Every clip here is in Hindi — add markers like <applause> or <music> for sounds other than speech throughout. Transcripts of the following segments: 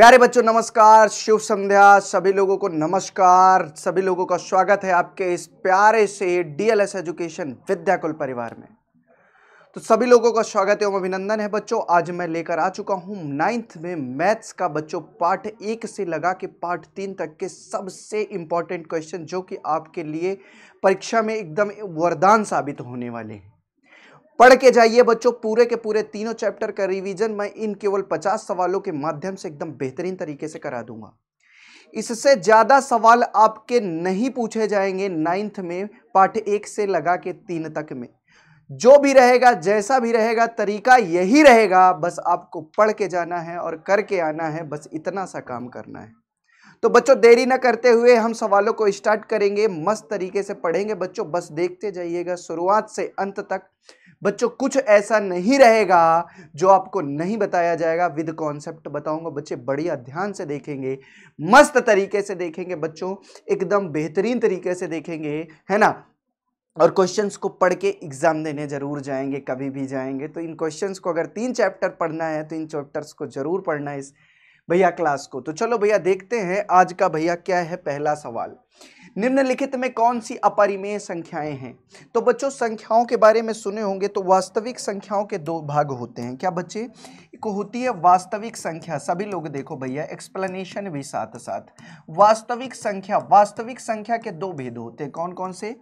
प्यारे बच्चों नमस्कार शुभ संध्या सभी लोगों को नमस्कार सभी लोगों का स्वागत है आपके इस प्यारे से डीएलएस एजुकेशन विद्याकुल परिवार में तो सभी लोगों का स्वागत एवं अभिनंदन है बच्चों आज मैं लेकर आ चुका हूं नाइन्थ में मैथ्स का बच्चों पार्ट एक से लगा के पार्ट तीन तक के सबसे इंपॉर्टेंट क्वेश्चन जो कि आपके लिए परीक्षा में एकदम वरदान साबित होने वाले हैं पढ़ के जाइए बच्चों पूरे के पूरे तीनों चैप्टर का रिवीजन मैं इन केवल पचास सवालों के माध्यम से एकदम बेहतरीन तरीके से करा दूंगा इससे ज़्यादा सवाल आपके नहीं पूछे जाएंगे नाइन्थ में पाठ एक से लगा के तीन तक में जो भी रहेगा जैसा भी रहेगा तरीका यही रहेगा बस आपको पढ़ के जाना है और करके आना है बस इतना सा काम करना है तो बच्चों देरी ना करते हुए हम सवालों को स्टार्ट करेंगे मस्त तरीके से पढ़ेंगे बच्चों बस देखते जाइएगा शुरुआत से अंत तक बच्चों कुछ ऐसा नहीं रहेगा जो आपको नहीं बताया जाएगा विद कॉन्सेप्ट बताऊंगा बच्चे बढ़िया ध्यान से देखेंगे मस्त तरीके से देखेंगे बच्चों एकदम बेहतरीन तरीके से देखेंगे है ना और क्वेश्चंस को पढ़ के एग्ज़ाम देने ज़रूर जाएंगे कभी भी जाएंगे तो इन क्वेश्चंस को अगर तीन चैप्टर पढ़ना है तो इन चैप्टर्स को ज़रूर पढ़ना है इस भैया क्लास को तो चलो भैया देखते हैं आज का भैया क्या है पहला सवाल निम्नलिखित में कौन सी अपरिमेय संख्याएं हैं तो बच्चों संख्याओं के बारे में सुने होंगे तो वास्तविक संख्याओं के दो भाग होते हैं क्या बच्चे एक होती है वास्तविक संख्या सभी लोग देखो भैया एक्सप्लेनेशन भी साथ साथ वास्तविक संख्या वास्तविक संख्या के दो भेद होते हैं कौन कौन से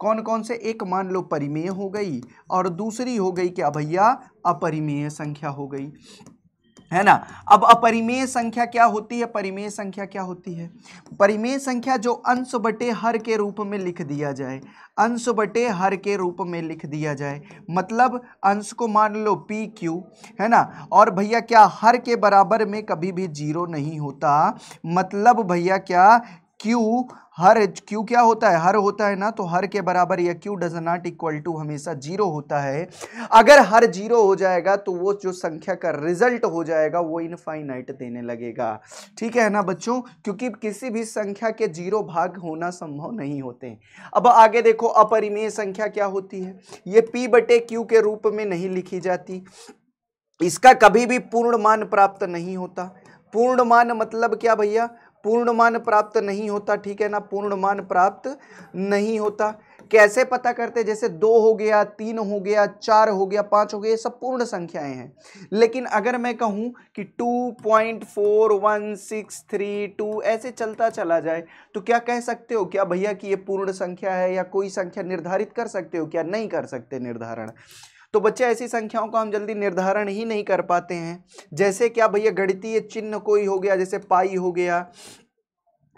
कौन कौन से एक मान लो परिमेय हो गई और दूसरी हो गई क्या भैया अपरिमेय संख्या हो गई है ना अब अपरिमेय संख्या क्या होती है परिमेय संख्या क्या होती है परिमेय संख्या जो अंश बटे हर के रूप में लिख दिया जाए अंश बटे हर के रूप में लिख दिया जाए मतलब अंश को मान लो पी क्यू है ना और भैया क्या हर के बराबर में कभी भी जीरो नहीं होता मतलब भैया क्या क्यू हर क्यू क्या होता है हर होता है ना तो हर के बराबर या Q does not equal to हमेशा जीरो होता है अगर हर जीरो हो जाएगा तो वो जो संख्या का रिजल्ट हो जाएगा वो इनफाइनाइट देने लगेगा ठीक है ना बच्चों क्योंकि किसी भी संख्या के जीरो भाग होना संभव नहीं होते अब आगे देखो अपरिमेय संख्या क्या होती है ये पी बटे क्यू के रूप में नहीं लिखी जाती इसका कभी भी पूर्ण मान प्राप्त नहीं होता पूर्ण मान मतलब क्या भैया पूर्ण मान प्राप्त नहीं होता ठीक है ना पूर्ण मान प्राप्त नहीं होता कैसे पता करते जैसे दो हो गया तीन हो गया चार हो गया पाँच हो गया ये सब पूर्ण संख्याएं हैं लेकिन अगर मैं कहूं कि two point four one six three two ऐसे चलता चला जाए तो क्या कह सकते हो क्या भैया कि ये पूर्ण संख्या है या कोई संख्या निर्धारित कर सकते हो क्या नहीं कर सकते निर्धारण तो बच्चे ऐसी संख्याओं का हम जल्दी निर्धारण ही नहीं कर पाते हैं जैसे क्या भैया गणितीय चिन्ह कोई हो गया जैसे पाई हो गया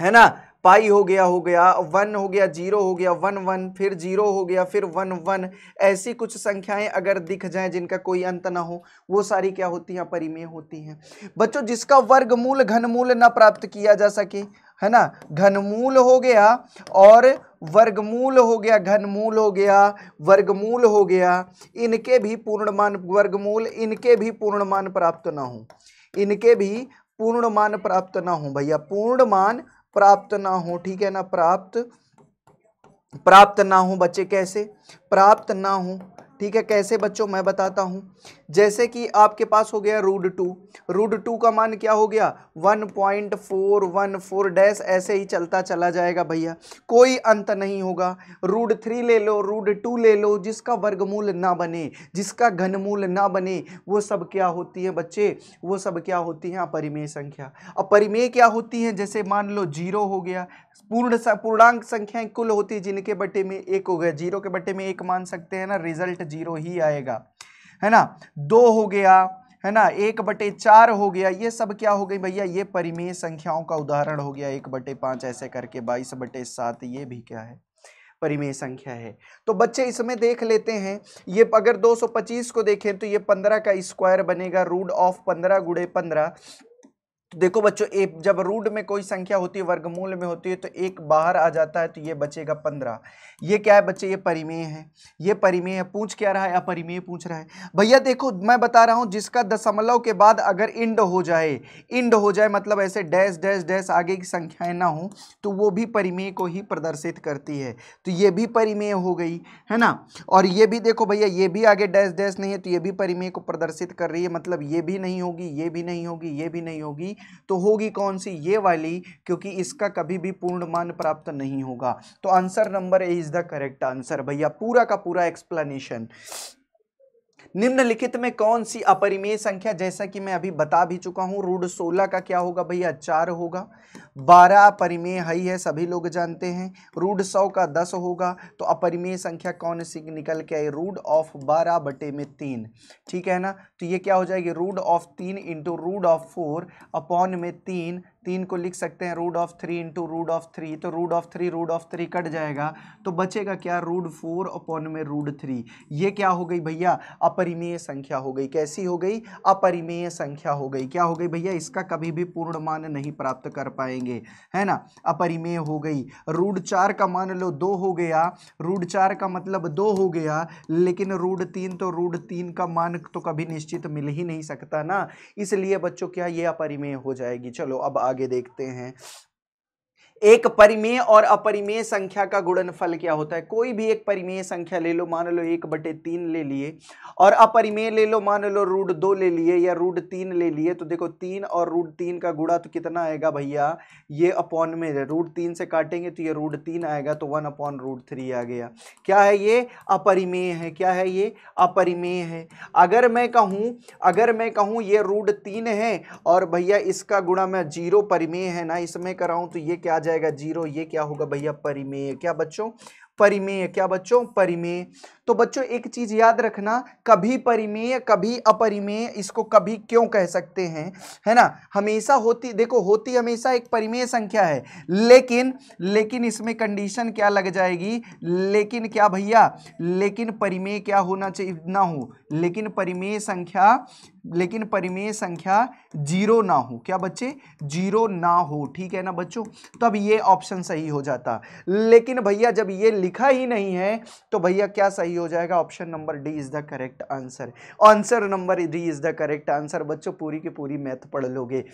है ना पाई हो गया हो गया वन हो गया जीरो हो गया वन वन फिर जीरो हो गया फिर वन वन ऐसी कुछ संख्याएं अगर दिख जाएं जिनका कोई अंत ना हो वो सारी क्या होती हैं परिमेय होती हैं बच्चों जिसका वर्गमूल घनमूल ना प्राप्त किया जा सके है ना घनमूल हो गया और वर्गमूल हो गया घनमूल हो गया वर्गमूल हो गया इनके भी पूर्णमान वर्गमूल इनके भी पूर्णमान प्राप्त ना हो इनके भी पूर्णमान प्राप्त ना हो भैया पूर्णमान प्राप्त ना हो ठीक है ना प्राप्त प्राप्त ना हो बच्चे कैसे प्राप्त ना हो ठीक है कैसे बच्चों मैं बताता हूँ जैसे कि आपके पास हो गया रूड टू रूड टू का मान क्या हो गया one point four one four dash ऐसे ही चलता चला जाएगा भैया कोई अंत नहीं होगा रूड थ्री ले लो रूड टू ले लो जिसका वर्गमूल ना बने जिसका घनमूल ना बने वो सब क्या होती है बच्चे वो सब क्या होती हैं अपरिमेय संख्या अपरिमेय क्या होती है जैसे मान लो जीरो हो गया पूर्ण पूर्णांक संख्याएं कुल होती है जिनके बटे में एक हो गया जीरो के बटे में एक मान सकते हैं ना रिजल्ट जीरो ही आएगा है ना दो हो गया है ना एक बटे चार हो गया ये सब क्या हो गई भैया ये परिमेय संख्याओं का उदाहरण हो गया एक बटे पांच ऐसे करके बाईस बटे सात ये भी क्या है परिमेय संख्या है तो बच्चे इसमें देख लेते हैं ये अगर 225 को देखें तो ये 15 का स्क्वायर बनेगा रूट ऑफ 15 गुड़े पंद्रह तो देखो बच्चों एक जब रूट में कोई संख्या होती है वर्गमूल में होती है तो एक बाहर आ जाता है तो ये बचेगा पंद्रह ये क्या है बच्चे ये परिमेय है ये परिमेय है पूछ क्या रहा है अपरिमेय पूछ रहा है भैया देखो मैं बता रहा हूँ जिसका दशमलव के बाद अगर इंड हो जाए इंड हो जाए मतलब ऐसे डैश डैश डैश आगे की संख्याएँ ना हों तो वो भी परिमेय को ही प्रदर्शित करती है तो ये भी परिमेय हो गई है ना और ये भी देखो भैया ये भी आगे डैश डैश नहीं है तो ये भी परिमेय को प्रदर्शित कर रही है मतलब ये भी नहीं होगी ये भी नहीं होगी ये भी नहीं होगी तो होगी कौन सी ये वाली क्योंकि इसका कभी भी पूर्ण मान प्राप्त नहीं होगा तो answer number A is the correct answer भैया पूरा का पूरा एक्सप्लेनेशन निम्नलिखित में कौन सी अपरिमेय संख्या जैसा कि मैं अभी बता भी चुका हूँ रूढ़ सोलह का क्या होगा भैया चार होगा बारह अपरिमेय हई है सभी लोग जानते हैं रूढ़ सौ का दस होगा तो अपरिमेय संख्या कौन सी निकल के आई रूड ऑफ बारह बटे में तीन ठीक है ना तो ये क्या हो जाएगी रूड ऑफ तीन into root of four upon में तीन तीन को लिख सकते हैं root of three into root of three तो root of three root of three cut जाएगा तो बचेगा क्या रूट फोर अपॉन में रूट थ्री ये क्या हो गई भैया अपरिमेय संख्या हो गई कैसी हो गई अपरिमेय संख्या हो गई क्या हो गई भैया इसका कभी भी पूर्ण मान नहीं प्राप्त कर पाएंगे है ना अपरिमेय हो गई रूट चार का मान लो दो हो गया रूट चार का मतलब दो हो गया लेकिन रूट तीन तो रूट तीन का मान तो कभी निश्चित मिल ही नहीं सकता ना इसलिए बच्चों क्या ये अपरिमेय हो जाएगी चलो अब आगे आगे देखते हैं एक परिमेय और अपरिमेय संख्या का गुणनफल क्या होता है कोई भी एक परिमेय संख्या ले लो मान लो एक बटे तीन ले लिए और अपरिमेय ले लो मान लो रूट दो ले लिए या रूट तीन ले लिए तो देखो तीन और रूट तीन का गुणा तो कितना आएगा भैया ये अपॉन में रूट तीन से काटेंगे तो ये रूट तीन आएगा तो वन अपॉन रूट थ्री आ गया क्या है ये अपरिमेय है क्या है ये अपरिमेय है अगर मैं कहूँ अगर मैं कहूँ ये रूट तीन है और भैया इसका गुणा मैं जीरो परिमेय है ना इसमें कराऊँ तो ये क्या जाएगा जीरो ये क्या होगा भैया परिमेय क्या बच्चों परिमेय क्या बच्चों परिमेय तो बच्चों एक चीज याद रखना कभी परिमेय कभी अपरिमेय इसको कभी क्यों कह सकते हैं है ना हमेशा होती देखो होती हमेशा एक परिमेय संख्या है लेकिन लेकिन इसमें कंडीशन क्या लग जाएगी लेकिन क्या भैया लेकिन परिमेय क्या होना चाहिए ना हो लेकिन परिमेय संख्या लेकिन परिमेय संख्या जीरो ना हो क्या बच्चे जीरो ना हो ठीक है ना बच्चों तब ये ऑप्शन सही हो जाता लेकिन भैया जब ये लिखा ही नहीं है तो भैया क्या सही हो जाएगा option number D is the correct answer answer number D is the correct answer बच्चों पूरी की पूरी मैथ पढ़ लोगे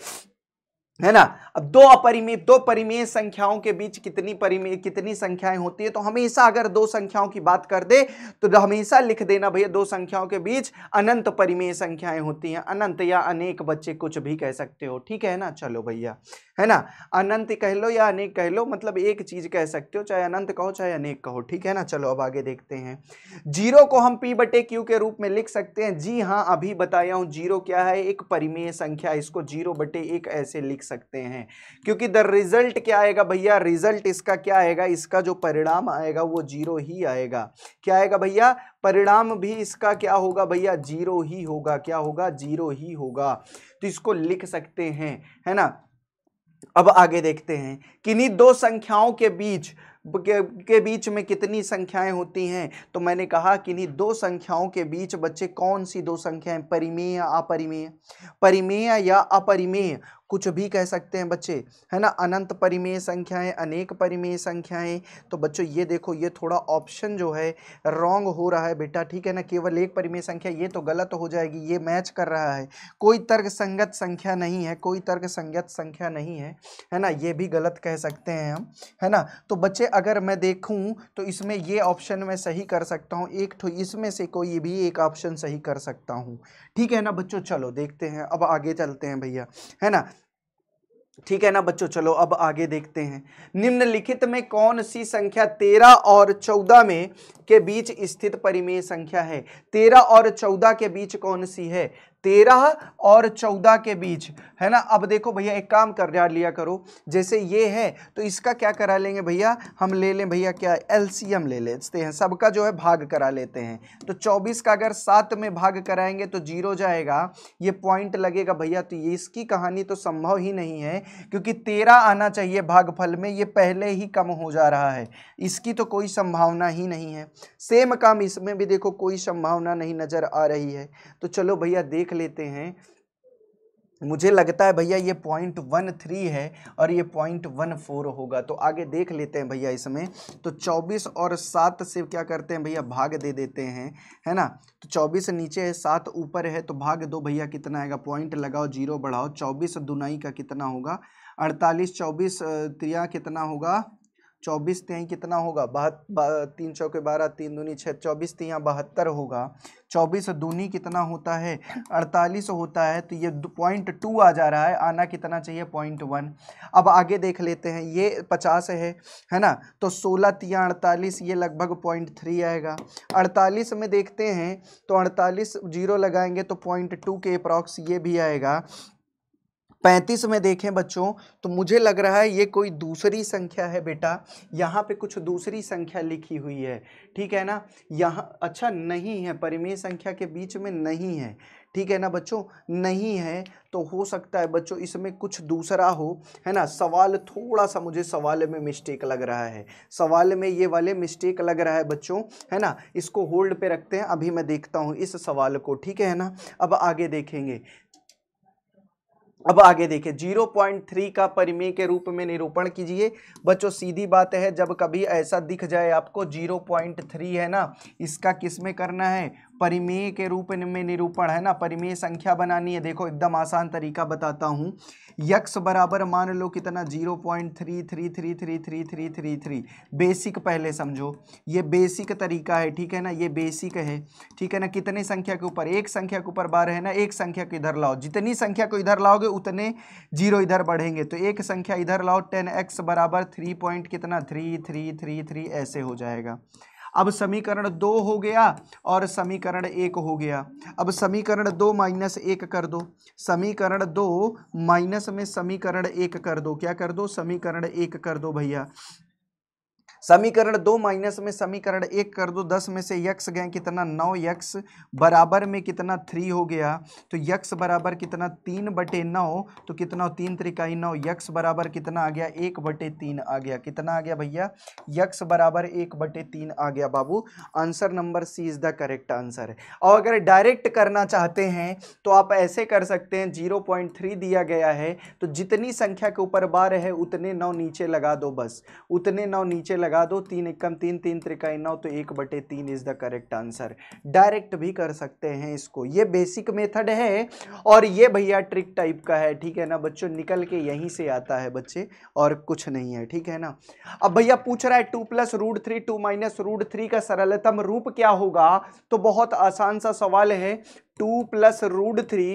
है ना अब दो अपरिमेय दो परिमेय संख्याओं के बीच कितनी परिमेय कितनी संख्याएं होती है तो हमेशा अगर दो संख्याओं की बात कर दे तो हमेशा लिख देना भैया दो संख्याओं के बीच अनंत परिमेय संख्याएं होती हैं अनंत या अनेक बच्चे कुछ भी कह सकते हो ठीक है ना चलो भैया है ना अनंत कह लो या अनेक कह लो मतलब एक चीज कह सकते हो चाहे अनंत कहो चाहे अनेक कहो ठीक है ना चलो अब आगे देखते हैं जीरो को हम पी बटे क्यू के रूप में लिख सकते हैं जी हाँ अभी बताया हूं जीरो क्या है एक परिमेय संख्या इसको जीरो बटे एक ऐसे लिख सकते हैं क्योंकि द रिजल्ट क्या आएगा भैया रिजल्ट इसका क्या आएगा इसका जो परिणाम आएगा वो जीरो ही आएगा क्या आएगा भैया परिणाम भी इसका क्या होगा भैया जीरो ही होगा क्या होगा जीरो ही होगा तो इसको लिख सकते हैं है ना अब आगे देखते हैं किन्हीं दो संख्याओं के बीच के, के बीच में कितनी संख्याएं होती हैं तो मैंने कहा कि इन्हीं दो संख्याओं के बीच बच्चे कौन सी दो संख्याएं परिमेय या अपरिमेय परिमेय या अपरिमेय कुछ भी कह सकते हैं बच्चे है ना अनंत परिमेय संख्याएं अनेक परिमेय संख्याएं तो बच्चों ये देखो ये थोड़ा ऑप्शन जो है रॉन्ग हो रहा है बेटा ठीक है ना केवल एक परिमेय संख्या ये तो गलत हो जाएगी ये मैच कर रहा है कोई तर्क संगत संख्या नहीं है कोई तर्क संगत संख्या नहीं है है ना ये भी गलत कह सकते हैं हम है ना तो बच्चे अगर मैं देखूँ तो इसमें ये ऑप्शन मैं सही कर सकता हूँ एक तो इसमें से कोई भी एक ऑप्शन सही कर सकता हूँ ठीक है ना बच्चों चलो देखते हैं अब आगे चलते हैं भैया है ना ठीक है ना बच्चों चलो अब आगे देखते हैं निम्नलिखित में कौन सी संख्या तेरह और चौदह में के बीच स्थित परिमेय संख्या है तेरह और चौदह के बीच कौन सी है तेरह और चौदह के बीच है ना अब देखो भैया एक काम कर लिया करो जैसे ये है तो इसका क्या करा लेंगे भैया हम ले लें भैया क्या एलसीएम ले लेते हैं सबका जो है भाग करा लेते हैं तो चौबीस का अगर सात में भाग कराएंगे तो जीरो जाएगा ये पॉइंट लगेगा भैया तो ये इसकी कहानी तो संभव ही नहीं है क्योंकि तेरह आना चाहिए भागफल में ये पहले ही कम हो जा रहा है इसकी तो कोई संभावना ही नहीं है सेम काम इसमें भी देखो कोई संभावना नहीं नज़र आ रही है तो चलो भैया देख देख लेते हैं मुझे लगता है भैया ये पॉइंट वन थ्री है और ये पॉइंट वन फोर होगा तो आगे देख लेते हैं भैया इसमें तो चौबीस और सात से क्या करते हैं भैया भाग दे देते हैं है ना तो चौबीस नीचे है सात ऊपर है तो भाग दो भैया कितना आएगा पॉइंट लगाओ जीरो बढ़ाओ चौबीस दुनाई का कितना होगा अड़तालीस चौबीस त्रिया कितना होगा चौबीस तिहाई कितना होगा बहत् तीन चौके बारह तीन दूनी छः चौबीस तिहाई बहत्तर होगा चौबीस दूनी कितना होता है अड़तालीस होता है तो ये पॉइंट टू आ जा रहा है आना कितना चाहिए पॉइंट वन अब आगे देख लेते हैं ये पचास है है ना तो सोलह तिया अड़तालीस ये लगभग पॉइंट थ्री आएगा अड़तालीस में देखते हैं तो अड़तालीस जीरो लगाएंगे तो पॉइंट टू के अप्रॉक्स ये भी आएगा पैंतीस में देखें बच्चों तो मुझे लग रहा है ये कोई दूसरी संख्या है बेटा यहाँ पे कुछ दूसरी संख्या लिखी हुई है ठीक है ना यहाँ अच्छा नहीं है परिमेय संख्या के बीच में नहीं है ठीक है ना बच्चों नहीं है तो हो सकता है बच्चों इसमें कुछ दूसरा हो है ना सवाल थोड़ा सा मुझे सवाल में मिस्टेक लग रहा है सवाल में ये वाले मिस्टेक लग रहा है बच्चों है ना इसको होल्ड पे रखते हैं अभी मैं देखता हूँ इस सवाल को ठीक है ना अब आगे देखेंगे अब आगे देखिए थ्री का परिमेय के रूप में निरूपण कीजिए बच्चों सीधी बात है जब कभी ऐसा दिख जाए आपको जीरो पॉइंट थ्री है ना इसका किस में करना है परिमेय के रूप में निरूपण है ना परिमेय संख्या बनानी है देखो एकदम आसान तरीका बताता हूँ यक्स बराबर मान लो कितना zero point three three three three three three three three basic पहले समझो ये बेसिक तरीका है ठीक है ना ये बेसिक है ठीक है ना कितने संख्या के ऊपर एक संख्या के ऊपर बार है ना एक संख्या को इधर लाओ जितनी संख्या को इधर लाओगे उतने जीरो इधर बढ़ेंगे तो एक संख्या इधर लाओ टेन एक्स बराबर थ्री पॉइंट कितना थ्री थ्री थ्री थ्री ऐसे हो जाएगा अब समीकरण दो हो गया और समीकरण एक हो गया अब समीकरण दो माइनस एक कर दो समीकरण दो माइनस में समीकरण एक कर दो क्या कर दो समीकरण एक कर दो भैया समीकरण दो माइनस में समीकरण एक कर दो दस में से यक्स गए कितना नौ यक्स बराबर में कितना थ्री हो गया तो यक्स बराबर कितना तीन बटे नौ तो कितना तीन त्रिकाई नौ यक्स बराबर कितना आ गया एक बटे तीन आ गया कितना आ गया भैया यक्स बराबर एक बटे तीन आ गया बाबू answer number C is the correct answer है और अगर डायरेक्ट करना चाहते हैं तो आप ऐसे कर सकते हैं जीरो पॉइंट थ्री दिया गया है तो जितनी संख्या के ऊपर बार है उतने नौ नीचे लगा दो बस उतने नौ नीचे लगा लगा दो तीन एकम तीन तीन त्रिका नौ तो एक बटे तीन is the correct answer direct भी कर सकते हैं इसको ये बेसिक मेथड है और ये भैया ट्रिक टाइप का है ठीक है ना बच्चों निकल के यहीं से आता है बच्चे और कुछ नहीं है ठीक है ना अब भैया पूछ रहा है two plus root three two minus root three का सरलतम रूप क्या होगा तो बहुत आसान सा सवाल है टू प्लस रूट थ्री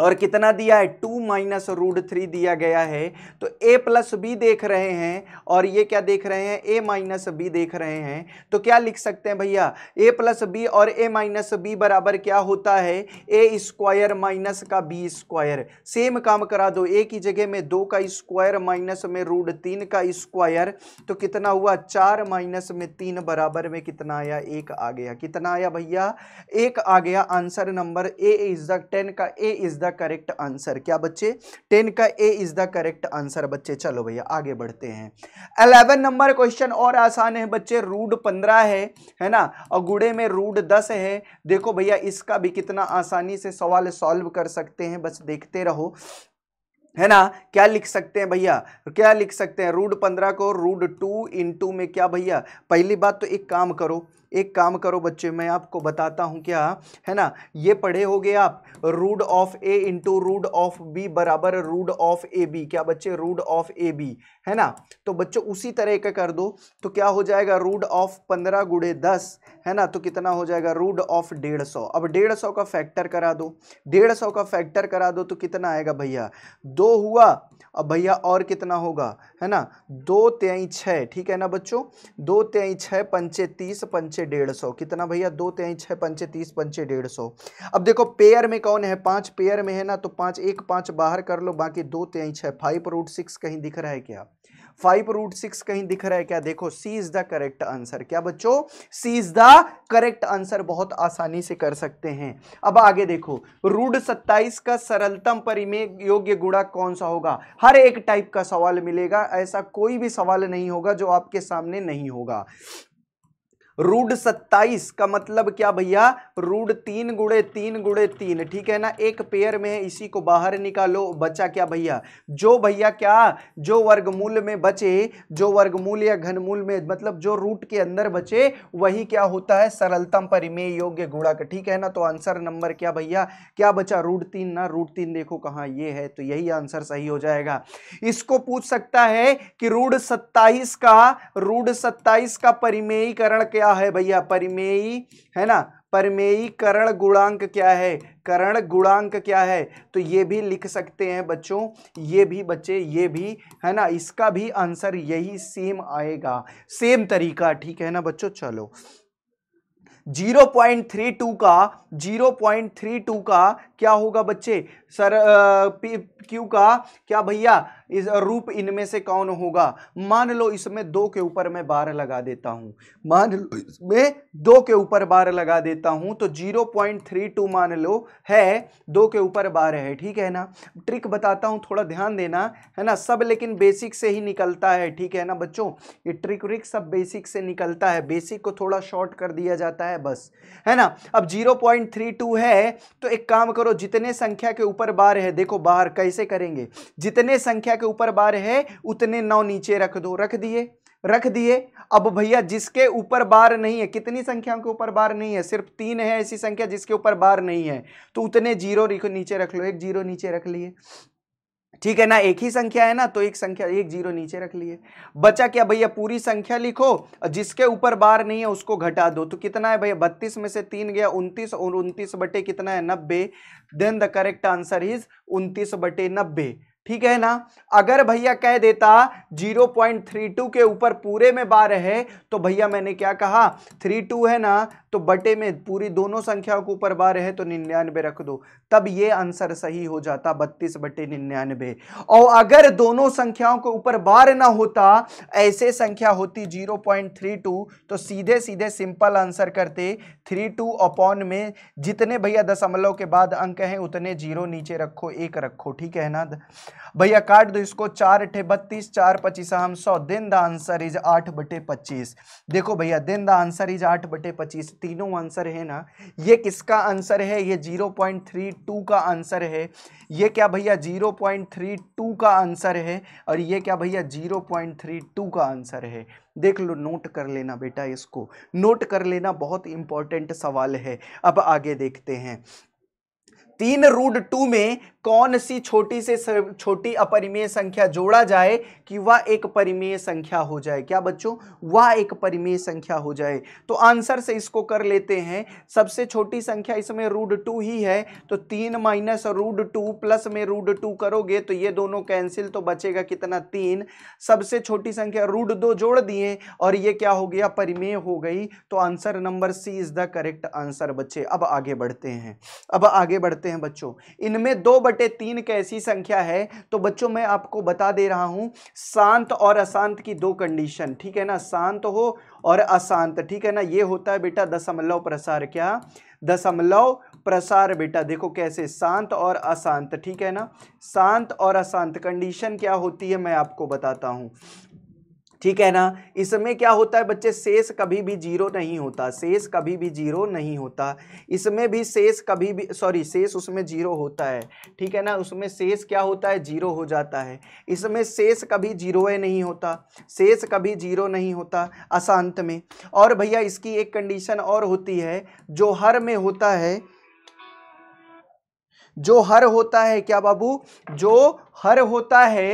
और कितना दिया है टू माइनस रूट थ्री दिया गया है तो ए प्लस बी देख रहे हैं और ये क्या देख रहे हैं ए माइनस बी देख रहे हैं तो क्या लिख सकते हैं भैया ए प्लस बी और ए माइनस बी बराबर क्या होता है ए स्क्वायर माइनस का बी स्क्वायर सेम काम करा दो ए की जगह में दो का स्क्वायर माइनस में रूट तीन का स्क्वायर तो कितना हुआ चार माइनस में तीन बराबर में कितना आया एक आ गया कितना आया भैया एक आ गया answer number A is the ten का A is the the correct answer क्या बच्चे टेन का A is the correct answer बच्चे चलो भैया आगे बढ़ते हैं अलेवन नंबर क्वेश्चन और आसान है बच्चे रूड पंद्रह है है ना और गुड़े में रूड दस है देखो भैया इसका भी कितना आसानी से सवाल सॉल्व कर सकते हैं बस देखते रहो है ना क्या लिख सकते हैं भैया क्या लिख सकते हैं रूड पंद्रह को रूड टू इन में क्या भैया पहली बात तो एक काम करो एक काम करो बच्चे मैं आपको बताता हूँ क्या है ना ये पढ़े हो गए आप root of A into root of B बराबर रूड ऑफ ए बी क्या बच्चे रूड ऑफ ए बी है ना तो बच्चों उसी तरह का कर दो तो क्या हो जाएगा रूड ऑफ पंद्रह गुड़े दस है ना तो कितना हो जाएगा रूड ऑफ डेढ़ सौ अब डेढ़ सौ का फैक्टर करा दो डेढ़ सौ का फैक्टर करा दो तो कितना आएगा भैया दो हुआ अब भैया और कितना होगा है ना दो त्याई छः ठीक है ना बच्चों दो त्याई छः पंचे तीस पंचे डेढ़ सौ कितना भैया दो त्याई छः पंचे तीस पंचे डेढ़ सौ अब देखो पेयर में कौन है पांच पेयर में है ना तो पांच एक पांच बाहर कर लो बाकी दो त्याई छः फाइव रूट सिक्स कहीं दिख रहा है क्या फाइव रूट सिक्स कहीं दिख रहा है क्या देखो C is the correct answer क्या बच्चों C is the correct answer बहुत आसानी से कर सकते हैं अब आगे देखो रूट सत्ताईस का सरलतम परिमेय योग्य गुणा कौन सा होगा हर एक टाइप का सवाल मिलेगा ऐसा कोई भी सवाल नहीं होगा जो आपके सामने नहीं होगा रूड सत्ताईस का मतलब क्या भैया रूड तीन गुड़े तीन गुड़े तीन ठीक है ना एक पेयर में है इसी को बाहर निकालो बचा क्या भैया जो भैया क्या जो वर्गमूल में बचे जो वर्गमूल या घनमूल में मतलब जो रूट के अंदर बचे वही क्या होता है सरलतम परिमेय योग्य गुणक ठीक है ना तो आंसर नंबर क्या भैया क्या बचा रूट तीन ना रूट तीन देखो कहाँ ये है तो यही आंसर सही हो जाएगा इसको पूछ सकता है कि रूढ़ सत्ताईस का रूढ़ सत्ताईस का परिमेयीकरण क्या क्या है भैया परिमेयी है ना परमेयी करण गुणांक क्या है करण गुणांक क्या है तो ये भी लिख सकते हैं बच्चों ये भी बच्चे ये भी है ना इसका भी आंसर यही सेम आएगा सेम तरीका ठीक है ना बच्चों चलो 0.32 का 0.32 का क्या होगा बच्चे सर क्यू का क्या भैया इस रूप इनमें से कौन होगा मान लो इसमें दो के ऊपर मैं बार लगा देता हूं मान लो इसमें दो के ऊपर बार लगा देता हूं तो जीरो पॉइंट थ्री टू मान लो है दो के ऊपर बार है ठीक है ना ट्रिक बताता हूँ थोड़ा ध्यान देना है ना सब लेकिन बेसिक से ही निकलता है ठीक है ना बच्चों ये ट्रिक व्रिक सब बेसिक से निकलता है बेसिक को थोड़ा शॉर्ट कर दिया जाता है बस है ना अब जीरो पॉइंट थ्री टू है तो एक काम करो जितने संख्या के ऊपर बार है देखो बाहर कैसे करेंगे जितने संख्या के ऊपर बार है उतने नौ नीचे रख दो रख दिए रख दिए अब भैया जिसके ऊपर बार नहीं है कितनी संख्याओं के ऊपर बार नहीं है सिर्फ तीन है ऐसी संख्या जिसके ऊपर बार नहीं है तो उतने जीरो नीचे रख लो एक जीरो नीचे रख लिए ठीक है ना एक ही संख्या है ना तो एक संख्या एक जीरो नीचे रख लिए बचा क्या भैया पूरी संख्या लिखो जिसके ऊपर बार नहीं है उसको घटा दो तो कितना है भैया बत्तीस में से तीन गया उनतीस और उनतीस बटे कितना है नब्बे then the correct answer is उनतीस बटे नब्बे ठीक है ना अगर भैया कह देता 0.32 के ऊपर पूरे में बार है तो भैया मैंने क्या कहा 32 है ना तो बटे में पूरी दोनों संख्याओं को ऊपर बार है तो निन्यानवे रख दो तब ये आंसर सही हो जाता बत्तीस बटे निन्यानवे और अगर दोनों संख्याओं को ऊपर बार ना होता ऐसे संख्या होती जीरो पॉइंट थ्री टू तो सीधे सीधे सिंपल आंसर करते थ्री टू अपॉन में जितने भैया दशमलव के बाद अंक हैं उतने जीरो नीचे रखो एक रखो ठीक है ना भैया काट दो इसको चार अठे बत्तीस चार पच्चीस हम सौ दिन द आंसर इज आठ बटे पच्चीस देखो भैया दिन द आंसर इज आठ बटे पच्चीस तीनों आंसर है ना ये किसका आंसर है ये 0.32 का आंसर है ये क्या भैया 0.32 का आंसर है और ये क्या भैया 0.32 का आंसर है देख लो नोट कर लेना बेटा इसको नोट कर लेना बहुत इंपॉर्टेंट सवाल है अब आगे देखते हैं तीन रूट टू में कौन सी छोटी से छोटी अपरिमेय संख्या जोड़ा जाए कि वह एक परिमेय संख्या हो जाए क्या बच्चों वह एक परिमेय संख्या हो जाए तो आंसर से इसको कर लेते हैं सबसे छोटी संख्या इसमें रूट टू ही है तो तीन माइनस रूट टू प्लस में रूट टू करोगे तो ये दोनों कैंसिल तो बचेगा कितना तीन सबसे छोटी संख्या रूट दो जोड़ दिए और ये क्या हो गया परिमेय हो गई तो answer number C is the correct answer बच्चे अब आगे बढ़ते हैं अब आगे बढ़ते सकते हैं बच्चों इनमें दो बटे तीन कैसी संख्या है तो बच्चों मैं आपको बता दे रहा हूं शांत और अशांत की दो कंडीशन ठीक है ना शांत हो और अशांत ठीक है ना ये होता है बेटा दशमलव प्रसार क्या दशमलव प्रसार बेटा देखो कैसे शांत और अशांत ठीक है ना शांत और अशांत कंडीशन क्या होती है मैं आपको बताता हूं ठीक है ना इसमें क्या होता है बच्चे शेष कभी भी जीरो नहीं होता शेष कभी भी जीरो नहीं होता इसमें भी शेष कभी भी सॉरी शेष उसमें जीरो होता है ठीक है ना उसमें शेष क्या होता है जीरो हो जाता है इसमें शेष कभी जीरो नहीं होता शेष कभी जीरो नहीं होता अशांत में और भैया इसकी एक कंडीशन और होती है जो हर में होता है जो हर होता है क्या बाबू जो हर होता है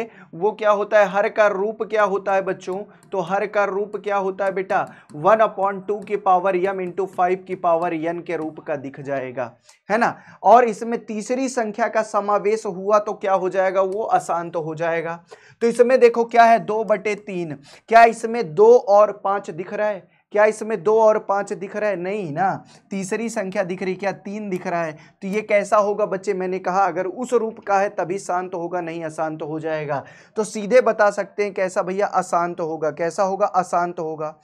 वो क्या होता है हर का रूप क्या होता है बच्चों तो हर का रूप क्या होता है बेटा वन अपॉन टू की पावर यम इंटू फाइव की पावर यन के रूप का दिख जाएगा है ना और इसमें तीसरी संख्या का समावेश हुआ तो क्या हो जाएगा वो अशांत तो हो जाएगा तो इसमें देखो क्या है दो बटे तीन क्या इसमें दो और पांच दिख रहा है क्या इसमें दो और पाँच दिख रहा है नहीं ना तीसरी संख्या दिख रही क्या तीन दिख रहा है तो ये कैसा होगा बच्चे मैंने कहा अगर उस रूप का है तभी शांत तो होगा नहीं अशांत तो हो जाएगा तो सीधे बता सकते हैं कैसा भैया अशांत तो होगा कैसा होगा अशांत होगा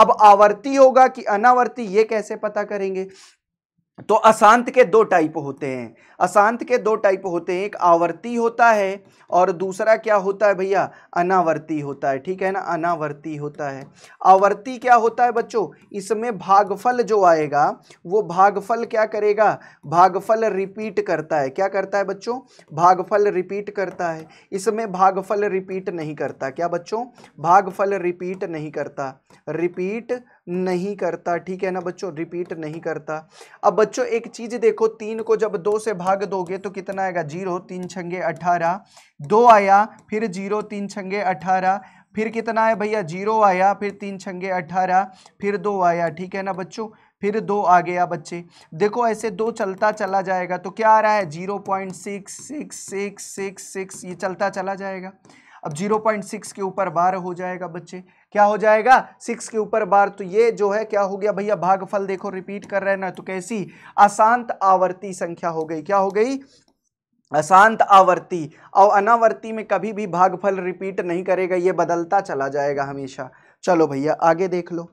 अब आवर्ती होगा कि अनावर्ती ये कैसे पता करेंगे तो अशांत के दो टाइप होते हैं अशांत के दो टाइप होते हैं एक आवर्ती होता है और दूसरा क्या होता है भैया अनावर्ती होता है ठीक है ना अनावर्ती होता है आवर्ती क्या होता है बच्चों इसमें भागफल जो आएगा वो भागफल क्या करेगा भागफल रिपीट करता है क्या करता है बच्चों भागफल रिपीट करता है इसमें भागफल रिपीट नहीं करता क्या बच्चों भागफल रिपीट नहीं करता रिपीट नहीं करता ठीक है ना बच्चों रिपीट नहीं करता अब बच्चों एक चीज़ देखो तीन को जब दो से भाग दोगे तो कितना आएगा जीरो तीन छंगे अठारह दो आया फिर जीरो तीन छंगे अठारह फिर कितना है भैया जीरो आया फिर तीन छंगे अठारह फिर दो आया ठीक है ना बच्चों फिर दो आ गया बच्चे देखो ऐसे दो चलता चला जाएगा तो क्या आ रहा है zero point six six six six six ये चलता चला जाएगा अब जीरो पॉइंट सिक्स के ऊपर बारह हो जाएगा बच्चे क्या हो जाएगा सिक्स के ऊपर बार तो ये जो है क्या हो गया भैया भागफल देखो रिपीट कर रहे ना तो कैसी अशांत आवर्ती संख्या हो गई क्या हो गई अशांत आवर्ती और अनावर्ती में कभी भी भागफल रिपीट नहीं करेगा ये बदलता चला जाएगा हमेशा चलो भैया आगे देख लो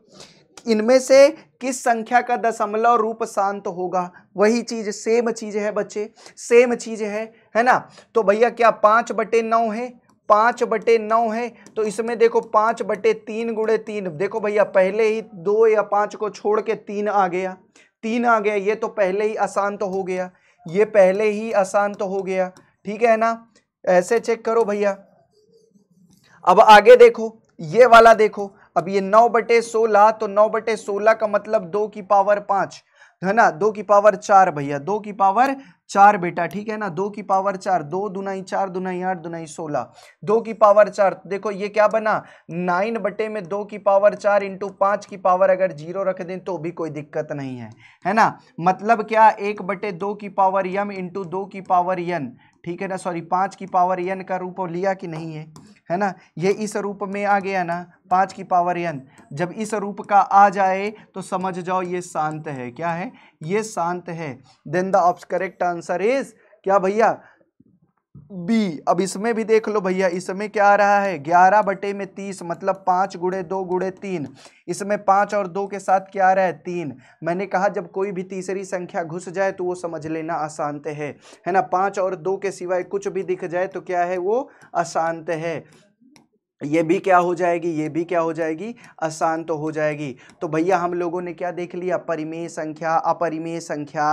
इनमें से किस संख्या का दशमलव रूप शांत होगा वही चीज सेम चीज है बच्चे सेम चीज है है ना तो भैया क्या पांच बटे नौ है पाँच बटे नौ है तो इसमें देखो पाँच बटे तीन गुड़े तीन देखो भैया पहले ही दो या पाँच को छोड़ के तीन आ गया तीन आ गया ये तो पहले ही आसान तो हो गया ये पहले ही आसान तो हो गया ठीक है ना ऐसे चेक करो भैया अब आगे देखो ये वाला देखो अब ये नौ बटे सोलह तो नौ बटे सोलह का मतलब दो की पावर पाँच है ना दो की पावर चार भैया दो की पावर चार बेटा ठीक है ना दो की पावर चार दो दुनाई चार दुनाई आठ दुनाई सोलह दो की पावर चार देखो ये क्या बना नाइन बटे में दो की पावर चार इंटू पाँच की पावर अगर जीरो रख दें तो भी कोई दिक्कत नहीं है है ना मतलब क्या एक बटे दो की पावर यम इंटू दो की पावर यन ठीक है ना सॉरी पाँच की पावर यन का रूप लिया कि नहीं है है ना ये इस रूप में आ गया ना पाँच की पावर एन जब इस रूप का आ जाए तो समझ जाओ ये शांत है क्या है ये शांत है then the ops correct answer is क्या भैया बी अब इसमें भी देख लो भैया इसमें क्या आ रहा है ग्यारह बटे में तीस मतलब पाँच गुड़े दो गुड़े तीन इसमें पाँच और दो के साथ क्या आ रहा है तीन मैंने कहा जब कोई भी तीसरी संख्या घुस जाए तो वो समझ लेना अशांत है है ना पाँच और दो के सिवाय कुछ भी दिख जाए तो क्या है वो अशांत है ये भी क्या हो जाएगी ये भी क्या हो जाएगी आसान तो हो जाएगी तो भैया हम लोगों ने क्या देख लिया परिमेय संख्या अपरिमेय संख्या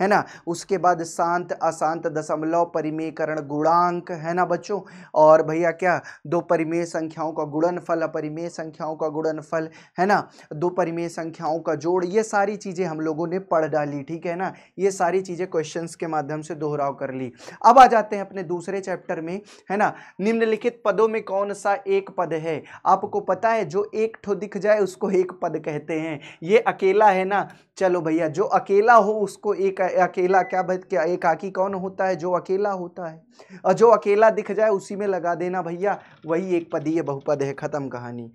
है ना उसके बाद शांत अशांत दशमलव परिमेयकरण गुणांक है ना बच्चों और भैया क्या दो परिमेय संख्याओं का गुणनफल अपरिमेय संख्याओं का गुणनफल है ना दो परिमेय संख्याओं का जोड़ ये सारी चीज़ें हम लोगों ने पढ़ डाली ठीक है ना ये सारी चीज़ें क्वेश्चन के माध्यम से दोहराव कर ली अब आ जाते हैं अपने दूसरे चैप्टर में है ना निम्नलिखित पदों में कौन सा एक पद है आपको पता है जो एक ठो दिख जाए उसको एक पद कहते हैं ये अकेला है ना चलो भैया जो अकेला हो उसको एक अकेला क्या क्या एक आकी कौन होता है जो अकेला होता है और जो अकेला दिख जाए उसी में लगा देना भैया वही एक पदीय बहुपद है ख़त्म कहानी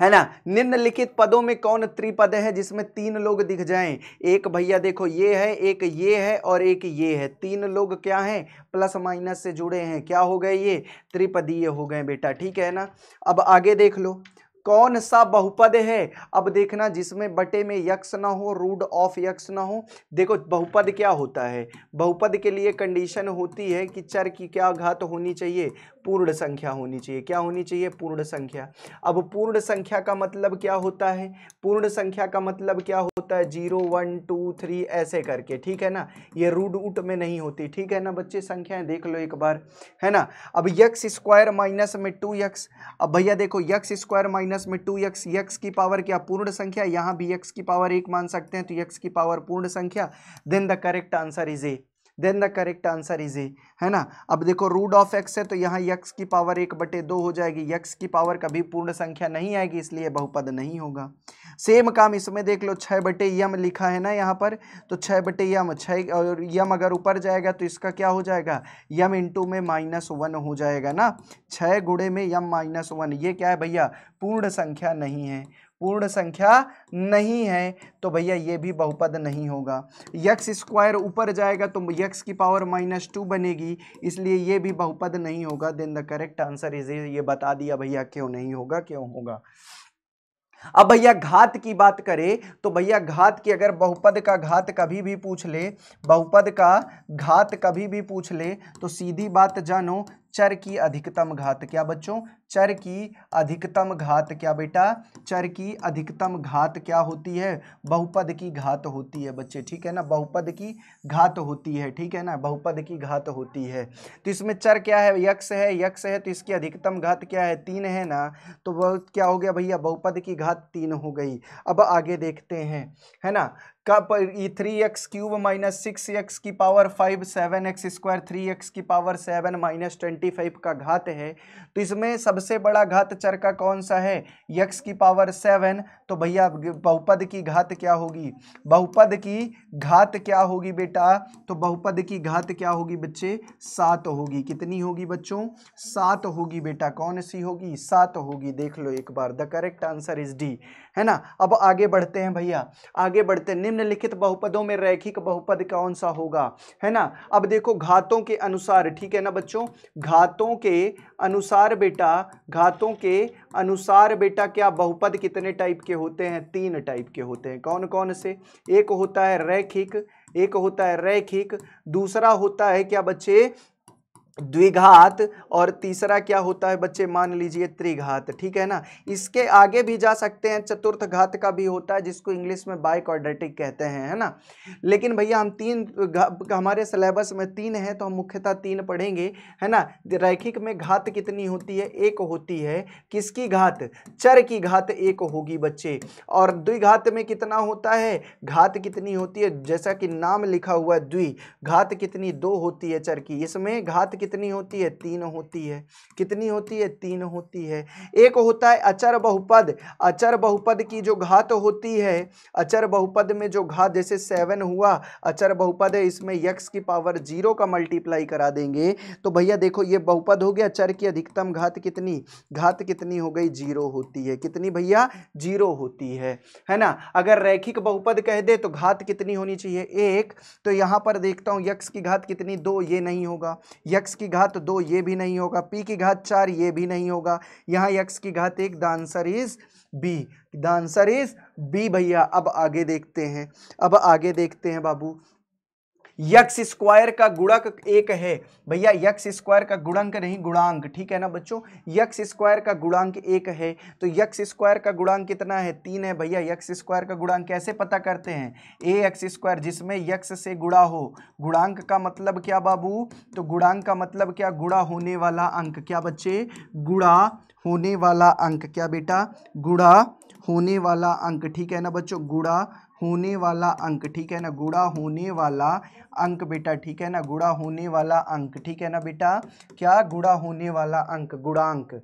है ना निम्नलिखित पदों में कौन त्रिपद है जिसमें तीन लोग दिख जाएं एक भैया देखो ये है एक ये है और एक ये है तीन लोग क्या हैं प्लस माइनस से जुड़े हैं क्या हो गए ये त्रिपदीय हो गए बेटा ठीक है ना अब आगे देख लो कौन सा बहुपद है अब देखना जिसमें बटे में यक्स ना हो रूड ऑफ यक्स ना हो देखो बहुपद क्या होता है बहुपद के लिए कंडीशन होती है कि चर की क्या घात होनी चाहिए पूर्ण संख्या होनी चाहिए क्या होनी चाहिए पूर्ण संख्या अब पूर्ण संख्या का मतलब क्या होता है पूर्ण संख्या का मतलब क्या होता है जीरो वन टू थ्री ऐसे करके ठीक है ना ये रूड उट में नहीं होती ठीक है ना बच्चे संख्याएं देख लो एक बार है ना अब यक्स स्क्वायर माइनस में टू यक्स अब भैया देखो यक्स स्क्वायर माइनस में टू यक्स यक्स की पावर क्या पूर्ण संख्या यहाँ भी यक्स की पावर एक मान सकते हैं तो यक्स की पावर पूर्ण संख्या then the correct answer is A then the correct answer is A है ना अब देखो रूट ऑफ एक्स है तो यहाँ यक्स की पावर एक बटे दो हो जाएगी यक्स की पावर कभी पूर्ण संख्या नहीं आएगी इसलिए बहुपद नहीं होगा सेम काम इसमें देख लो छः बटे यम लिखा है ना यहाँ पर तो छः बटे यम छः और यम अगर ऊपर जाएगा तो इसका क्या हो जाएगा यम इंटू में माइनस वन हो जाएगा ना छः गुड़े में यम माइनस वन ये क्या है भैया पूर्ण संख्या नहीं है पूर्ण संख्या नहीं है तो भैया ये भी बहुपद नहीं होगा यक्स स्क्वायर ऊपर जाएगा तो यक्स की पावर माइनस टू बनेगी इसलिए ये भी बहुपद नहीं होगा then the correct answer is ये बता दिया भैया क्यों नहीं होगा क्यों होगा अब भैया घात की बात करें तो भैया घात की अगर बहुपद का घात कभी भी पूछ ले बहुपद का घात कभी भी पूछ ले तो सीधी बात जानो चर की अधिकतम घात क्या बच्चों चर की अधिकतम घात क्या बेटा चर की अधिकतम घात क्या होती है बहुपद की घात होती है बच्चे ठीक है ना बहुपद की घात होती है ठीक है ना बहुपद की घात होती है तो इसमें चर क्या है यक्ष है यक्ष है तो इसकी अधिकतम घात क्या है तीन है ना तो वह क्या हो गया भैया बहुपद की घात तीन हो गई अब आगे देखते हैं है ना का three x cube minus six x की power five seven x square three x की power seven minus twenty five का घात है तो इसमें सबसे बड़ा घात चर का कौन सा है यक्स की पावर सेवन तो भैया बहुपद की घात क्या होगी बहुपद की घात क्या होगी बेटा तो बहुपद की घात क्या होगी बच्चे सात होगी कितनी होगी बच्चों सात होगी बेटा कौन सी होगी सात होगी देख लो एक बार the correct answer is D है ना अब आगे बढ़ते हैं भैया आगे बढ़ते निम्न निम्नलिखित बहुपदों में रैखिक बहुपद कौन सा होगा है ना अब देखो घातों के अनुसार ठीक है ना बच्चों घातों के अनुसार बेटा घातों के अनुसार बेटा क्या बहुपद कितने टाइप के होते हैं तीन टाइप के होते हैं कौन कौन से एक होता है रैखिक एक होता है रैखिक दूसरा होता है क्या बच्चे द्विघात और तीसरा क्या होता है बच्चे मान लीजिए त्रिघात ठीक है ना इसके आगे भी जा सकते हैं चतुर्थ घात का भी होता है जिसको इंग्लिश में बाई कॉर्डेटिक कहते हैं है ना लेकिन भैया हम तीन हमारे सिलेबस में तीन है तो हम मुख्यतः तीन पढ़ेंगे है ना रैखिक में घात कितनी होती है एक होती है किसकी घात चर की घात एक होगी बच्चे और द्विघात में कितना होता है घात कितनी होती है जैसा कि नाम लिखा हुआ है द्वि घात कितनी दो होती है चर की इसमें घात कितनी होती है तीन होती है कितनी होती है तीन होती है एक होता है अचर बहुपद अचर बहुपद की जो घात होती है अचर बहुपद में जो घात जैसे सेवन हुआ अचर बहुपद है इसमें यक्स की पावर जीरो का मल्टीप्लाई करा देंगे तो भैया देखो ये बहुपद हो गया अचर की अधिकतम घात कितनी घात कितनी हो गई जीरो होती है कितनी भैया जीरो होती है है ना अगर रैखिक बहुपद कह दे तो घात कितनी होनी चाहिए एक तो यहां पर देखता हूं यक्ष की घात कितनी दो ये नहीं होगा यक्ष की घात दो ये भी नहीं होगा पी की घात चार ये भी नहीं होगा यहाँ यक्स की घात एक the answer is B the answer is B भैया अब आगे देखते हैं अब आगे देखते हैं बाबू यक्स स्क्वायर का गुणक एक है भैया यक्स स्क्वायर का गुणांक नहीं गुणांक ठीक है ना बच्चों यक्स स्क्वायर का गुणांक एक है तो यक्स स्क्वायर का गुणांक कितना है तीन है भैया यक्स स्क्वायर का गुणांक कैसे पता करते हैं ए एक्स स्क्वायर जिसमें यक्स से गुड़ा हो गुणांक का मतलब क्या बाबू तो गुणांक का मतलब क्या गुड़ा होने वाला अंक क्या बच्चे गुड़ा होने वाला अंक क्या बेटा गुड़ा होने वाला अंक ठीक है ना बच्चों गुड़ा होने वाला अंक ठीक है ना गुड़ा होने वाला अंक बेटा ठीक है ना गुड़ा होने वाला अंक ठीक है ना बेटा क्या गुड़ा होने वाला अंक गुणांक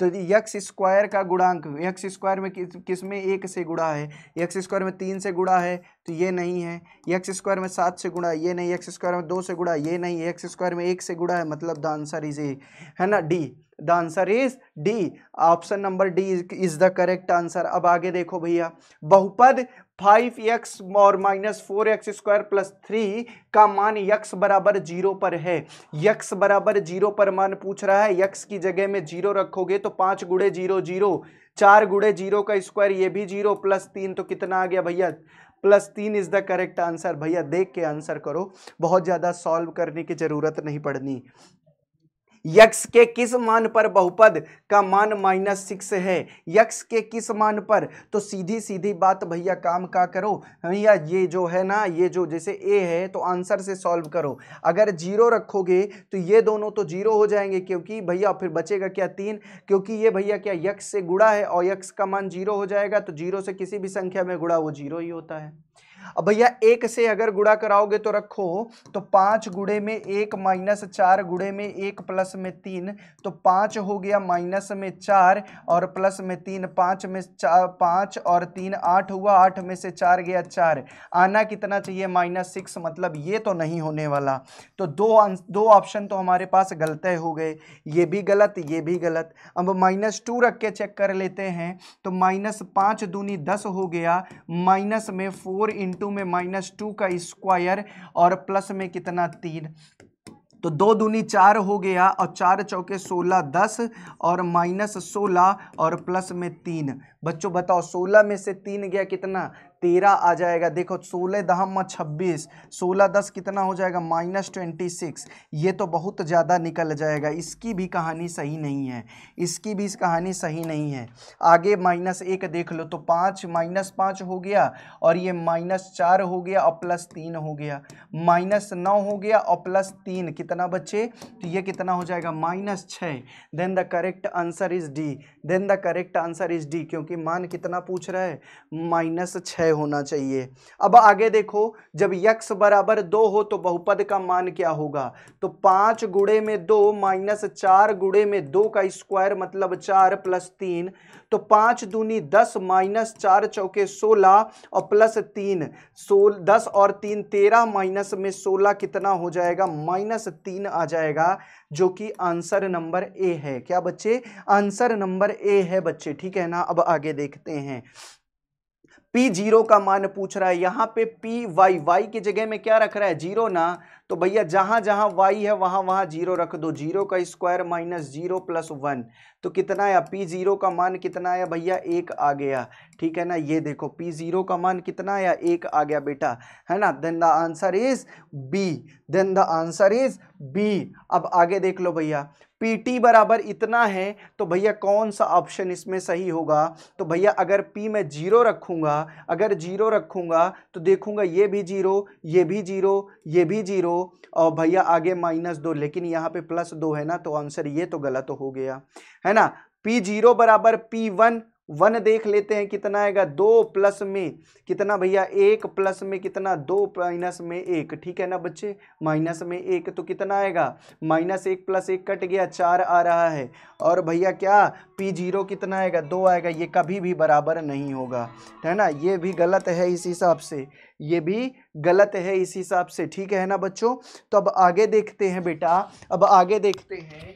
तो यक्स स्क्वायर का गुणांक यक्स स्क्वायर में किस किस में एक से गुड़ा है यक्स स्क्वायर में तीन से गुड़ा है तो ये नहीं है यक्स स्क्वायर में सात से गुड़ा ये नहीं यक्स स्क्वायर में दो से गुड़ा ये नहीं यक्स स्क्वायर में एक से गुड़ा है मतलब द आंसर इज ए है ना D the answer is D option number D is the correct answer अब आगे देखो भैया बहुपद फाइव एक्स और minus four x square plus three का मान यक्स बराबर जीरो पर है यक्स बराबर जीरो पर मान पूछ रहा है यक्स की जगह में जीरो रखोगे तो पाँच गुड़े जीरो जीरो चार गुड़े जीरो का स्क्वायर ये भी जीरो प्लस तीन तो कितना आ गया भैया प्लस तीन इज़ द करेक्ट आंसर भैया देख के आंसर करो बहुत ज़्यादा सॉल्व करने की ज़रूरत नहीं पड़नी यक्ष के किस मान पर बहुपद का मान माइनस सिक्स है यक्स के किस मान पर तो सीधी सीधी बात भैया काम का करो भैया ये जो है ना ये जो जैसे ए है तो आंसर से सॉल्व करो अगर जीरो रखोगे तो ये दोनों तो जीरो हो जाएंगे क्योंकि भैया फिर बचेगा क्या तीन क्योंकि ये भैया क्या यक्स से गुड़ा है और यक्स का मान जीरो हो जाएगा तो जीरो से किसी भी संख्या में गुड़ा वो जीरो ही होता है अब भैया एक से अगर गुड़ा कराओगे तो रखो तो पाँच गुड़े में एक माइनस चार गुड़े में एक प्लस में तीन तो पाँच हो गया माइनस में चार और प्लस में तीन पाँच में चार पाँच और तीन आठ हुआ आठ में से चार गया चार आना कितना चाहिए माइनस सिक्स मतलब ये तो नहीं होने वाला तो दो दो ऑप्शन तो हमारे पास गलत हो गए ये भी गलत ये भी गलत अब माइनस टू रख के चेक कर लेते हैं तो माइनस पाँच दूनी दस हो गया माइनस में फोर इन इंटू में माइनस टू का स्क्वायर और प्लस में कितना तीन तो दो दूनी चार हो गया और चार चौके सोलह दस और माइनस सोलह और प्लस में तीन बच्चों बताओ सोलह में से तीन गया कितना तेरह आ जाएगा देखो सोलह दहम छब्बीस सोलह दस कितना हो जाएगा माइनस ट्वेंटी सिक्स ये तो बहुत ज़्यादा निकल जाएगा इसकी भी कहानी सही नहीं है इसकी भी इस कहानी सही नहीं है आगे माइनस एक देख लो तो पाँच माइनस पाँच हो गया और ये माइनस चार हो गया और प्लस तीन हो गया माइनस नौ हो गया और प्लस तीन कितना बच्चे तो ये कितना हो जाएगा माइनस छः then the correct answer is D then the correct answer is D क्योंकि मान कितना पूछ रहा है माइनस छः तय होना चाहिए अब आगे देखो जब यक्स बराबर दो हो तो बहुपद का मान क्या होगा तो पांच गुड़े में दो माइनस चार गुड़े में दो का स्क्वायर मतलब चार प्लस तीन तो पांच दूनी दस माइनस चार चौके सोलह और प्लस तीन सोल दस और तीन तेरह माइनस में सोलह कितना हो जाएगा माइनस तीन आ जाएगा जो कि आंसर नंबर ए है क्या बच्चे आंसर नंबर ए है बच्चे ठीक है ना अब आगे देखते हैं पी जीरो का मान पूछ रहा है यहाँ पे पी वाई वाई की जगह में क्या रख रहा है जीरो ना तो भैया जहाँ जहाँ वाई है वहाँ वहाँ जीरो रख दो जीरो का square minus zero plus one तो कितना आया पी जीरो का मान कितना आया भैया एक आ गया ठीक है ना ये देखो पी जीरो का मान कितना आया एक आ गया बेटा है ना then the answer is B then the answer is B अब आगे देख लो भैया पी टी बराबर इतना है तो भैया कौन सा ऑप्शन इसमें सही होगा तो भैया अगर पी मैं जीरो रखूँगा अगर जीरो रखूँगा तो देखूँगा ये भी जीरो ये भी जीरो ये भी जीरो और भैया आगे माइनस दो लेकिन यहाँ पे प्लस दो है ना तो आंसर ये तो गलत हो गया है ना पी जीरो बराबर पी वन वन देख लेते हैं कितना आएगा दो प्लस में कितना भैया एक प्लस में कितना दो माइनस में एक ठीक है ना बच्चे माइनस में एक तो कितना आएगा माइनस एक प्लस एक कट गया चार आ रहा है और भैया क्या पी जीरो कितना आएगा दो आएगा ये कभी भी बराबर नहीं होगा है ना ये भी गलत है इस हिसाब से ये भी गलत है इस हिसाब से ठीक है ना बच्चों तो अब आगे देखते हैं बेटा अब आगे देखते हैं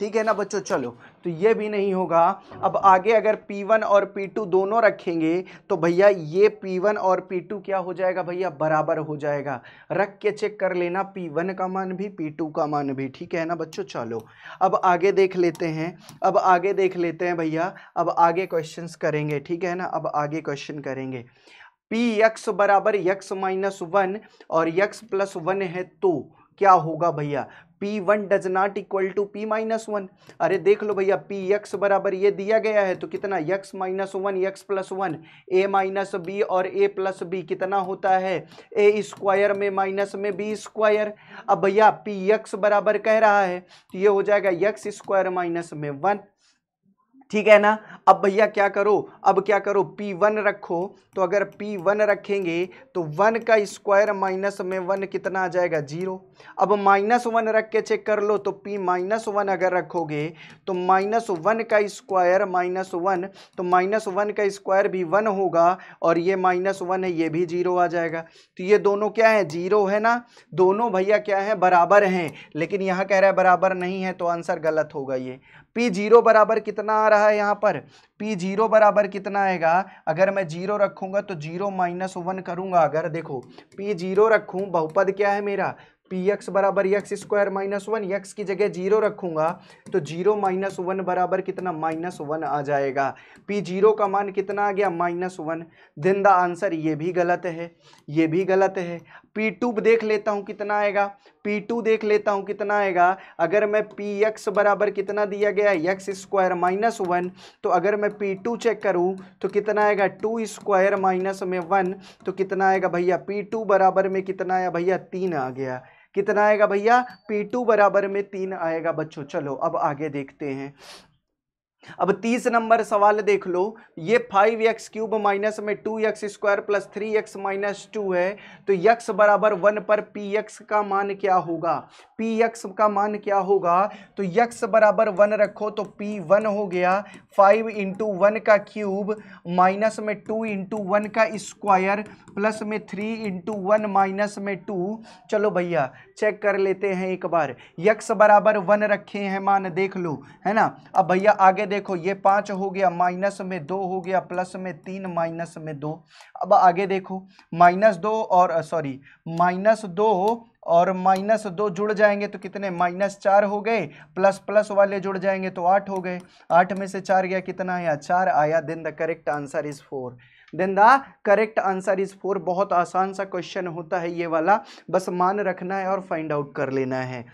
ठीक है ना बच्चों चलो तो ये भी नहीं होगा अब आगे अगर P1 और P2 दोनों रखेंगे तो भैया ये P1 और P2 क्या हो जाएगा भैया बराबर हो जाएगा रख के चेक कर लेना P1 का मान भी P2 का मान भी ठीक है ना बच्चों चलो अब आगे देख लेते हैं अब आगे देख लेते हैं भैया अब आगे क्वेश्चंस करेंगे ठीक है ना अब आगे क्वेश्चन करेंगे पी यक्स बराबर यक्स माइनस वन और यक्स प्लस वन है तो क्या होगा भैया P1 one does not equal to P minus one अरे देख लो भैया पी एक्स बराबर ये दिया गया है तो कितना x minus one x plus one A minus B और ए प्लस बी कितना होता है ए स्क्वायर में माइनस में बी स्क्वायर अब भैया पी एक्स बराबर कह रहा है तो ये हो जाएगा यक्स स्क्वायर माइनस में वन ठीक है ना अब भैया क्या करो अब क्या करो P1 रखो तो अगर P1 रखेंगे तो 1 का स्क्वायर माइनस में 1 कितना आ जाएगा जीरो अब माइनस वन रख के चेक कर लो तो P माइनस वन अगर रखोगे तो माइनस वन का स्क्वायर माइनस वन तो माइनस वन का स्क्वायर भी वन होगा और ये माइनस वन है ये भी जीरो आ जाएगा तो ये दोनों क्या है जीरो है ना दोनों भैया क्या है बराबर हैं लेकिन यहाँ कह रहा है बराबर नहीं है तो आंसर गलत होगा ये पी जीरो बराबर कितना आ रहा रहा है यहाँ पर P जीरो बराबर कितना आएगा अगर मैं जीरो रखूँगा तो जीरो माइनस वन करूँगा अगर देखो P जीरो रखूँ बहुपद क्या है मेरा पी एक्स बराबर x square minus one x की जगह जीरो रखूँगा तो जीरो माइनस वन बराबर कितना माइनस वन आ जाएगा पी जीरो का मान कितना आ गया minus one then the answer ये भी गलत है ये भी गलत है पी टू देख लेता हूँ कितना आएगा पी टू देख लेता हूँ कितना आएगा अगर मैं पी एक्स बराबर कितना दिया गया है एक्स स्क्वायर माइनस वन तो अगर मैं पी टू चेक करूँ तो कितना आएगा टू स्क्वायर माइनस में वन तो कितना आएगा भैया पी टू बराबर में कितना आया भैया तीन आ गया कितना आएगा भैया पी टू बराबर में तीन आएगा बच्चों चलो अब आगे देखते हैं अब तीस नंबर सवाल देख लो ये फाइव एक्स क्यूब माइनस में two x square plus three x minus two है तो यक्स बराबर वन पर पी एक्स का मान क्या होगा पी एक्स का मान क्या होगा तो यक्स बराबर वन रखो तो पी वन हो गया फाइव इंटू वन का क्यूब माइनस में टू इंटू वन का स्क्वायर प्लस में थ्री इंटू वन माइनस में टू चलो भैया चेक कर लेते हैं एक बार यक्स बराबर वन रखे हैं मान देख लो है ना अब भैया आगे देखो ये पाँच हो गया माइनस में दो हो गया प्लस में तीन माइनस में दो अब आगे देखो माइनस दो और सॉरी माइनस दो और माइनस दो जुड़ जाएंगे तो कितने माइनस चार हो गए प्लस प्लस वाले जुड़ जाएंगे तो आठ हो गए आठ में से चार गया कितना आया चार आया then the correct answer is four then the correct answer is four बहुत आसान सा क्वेश्चन होता है ये वाला बस मान रखना है और फाइंड आउट कर लेना है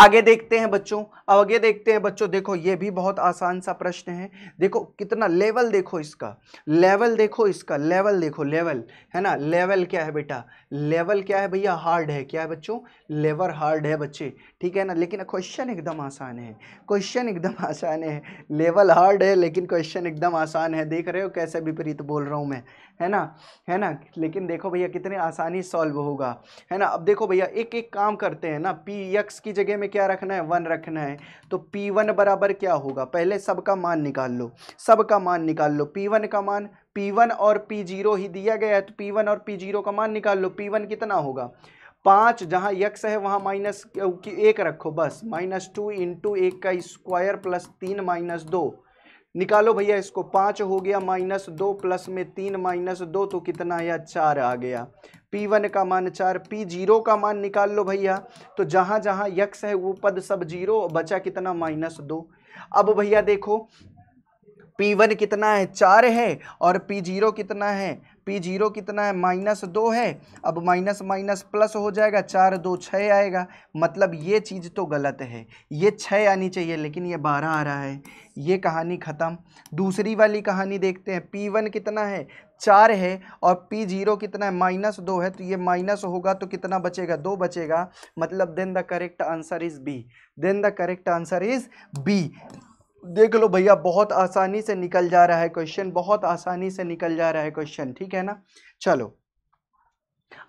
आगे देखते हैं बच्चों आगे देखते हैं बच्चों देखो ये भी बहुत आसान सा प्रश्न है देखो कितना लेवल देखो इसका लेवल देखो इसका लेवल देखो लेवल है ना लेवल क्या है बेटा लेवल क्या है भैया हार्ड है क्या है बच्चों लेवर हार्ड है बच्चे ठीक है ना लेकिन क्वेश्चन एकदम आसान है क्वेश्चन एकदम <laughs> आसान है लेवल हार्ड है लेकिन क्वेश्चन एकदम आसान है देख रहे हो कैसे विपरीत बोल रहा हूँ मैं है ना है ना लेकिन देखो भैया कितने आसानी सॉल्व होगा है ना अब देखो भैया एक एक काम करते हैं ना पी एक्स की जगह में क्या रखना है वन रखना है तो पी वन बराबर क्या होगा पहले सबका मान निकाल लो सबका मान निकाल लो पी वन का मान P1 और P0 ही दिया गया है तो P1 और P0 का मान निकाल लो P1 कितना होगा पाँच जहाँ यक्स है वहाँ माइनस एक रखो बस माइनस टू इंटू एक का स्क्वायर प्लस तीन माइनस दो निकालो भैया इसको पाँच हो गया माइनस दो प्लस में तीन माइनस दो तो कितना आया चार आ गया पी वन का मान चार पी जीरो का मान निकाल लो भैया तो जहाँ जहाँ यक्स है वो पद सब जीरो बचा कितना माइनस दो अब भैया देखो P1 कितना है चार है और P0 कितना है पी जीरो कितना है माइनस दो है अब माइनस माइनस प्लस हो जाएगा चार दो छः आएगा मतलब ये चीज़ तो गलत है ये छः आनी चाहिए लेकिन ये बारह आ रहा है ये कहानी ख़त्म दूसरी वाली कहानी देखते हैं पी वन कितना है चार है और पी जीरो कितना है माइनस दो है तो ये माइनस होगा तो कितना बचेगा दो बचेगा मतलब then the correct answer is B then the correct answer is B देख लो भैया बहुत आसानी से निकल जा रहा है क्वेश्चन बहुत आसानी से निकल जा रहा है क्वेश्चन ठीक है ना चलो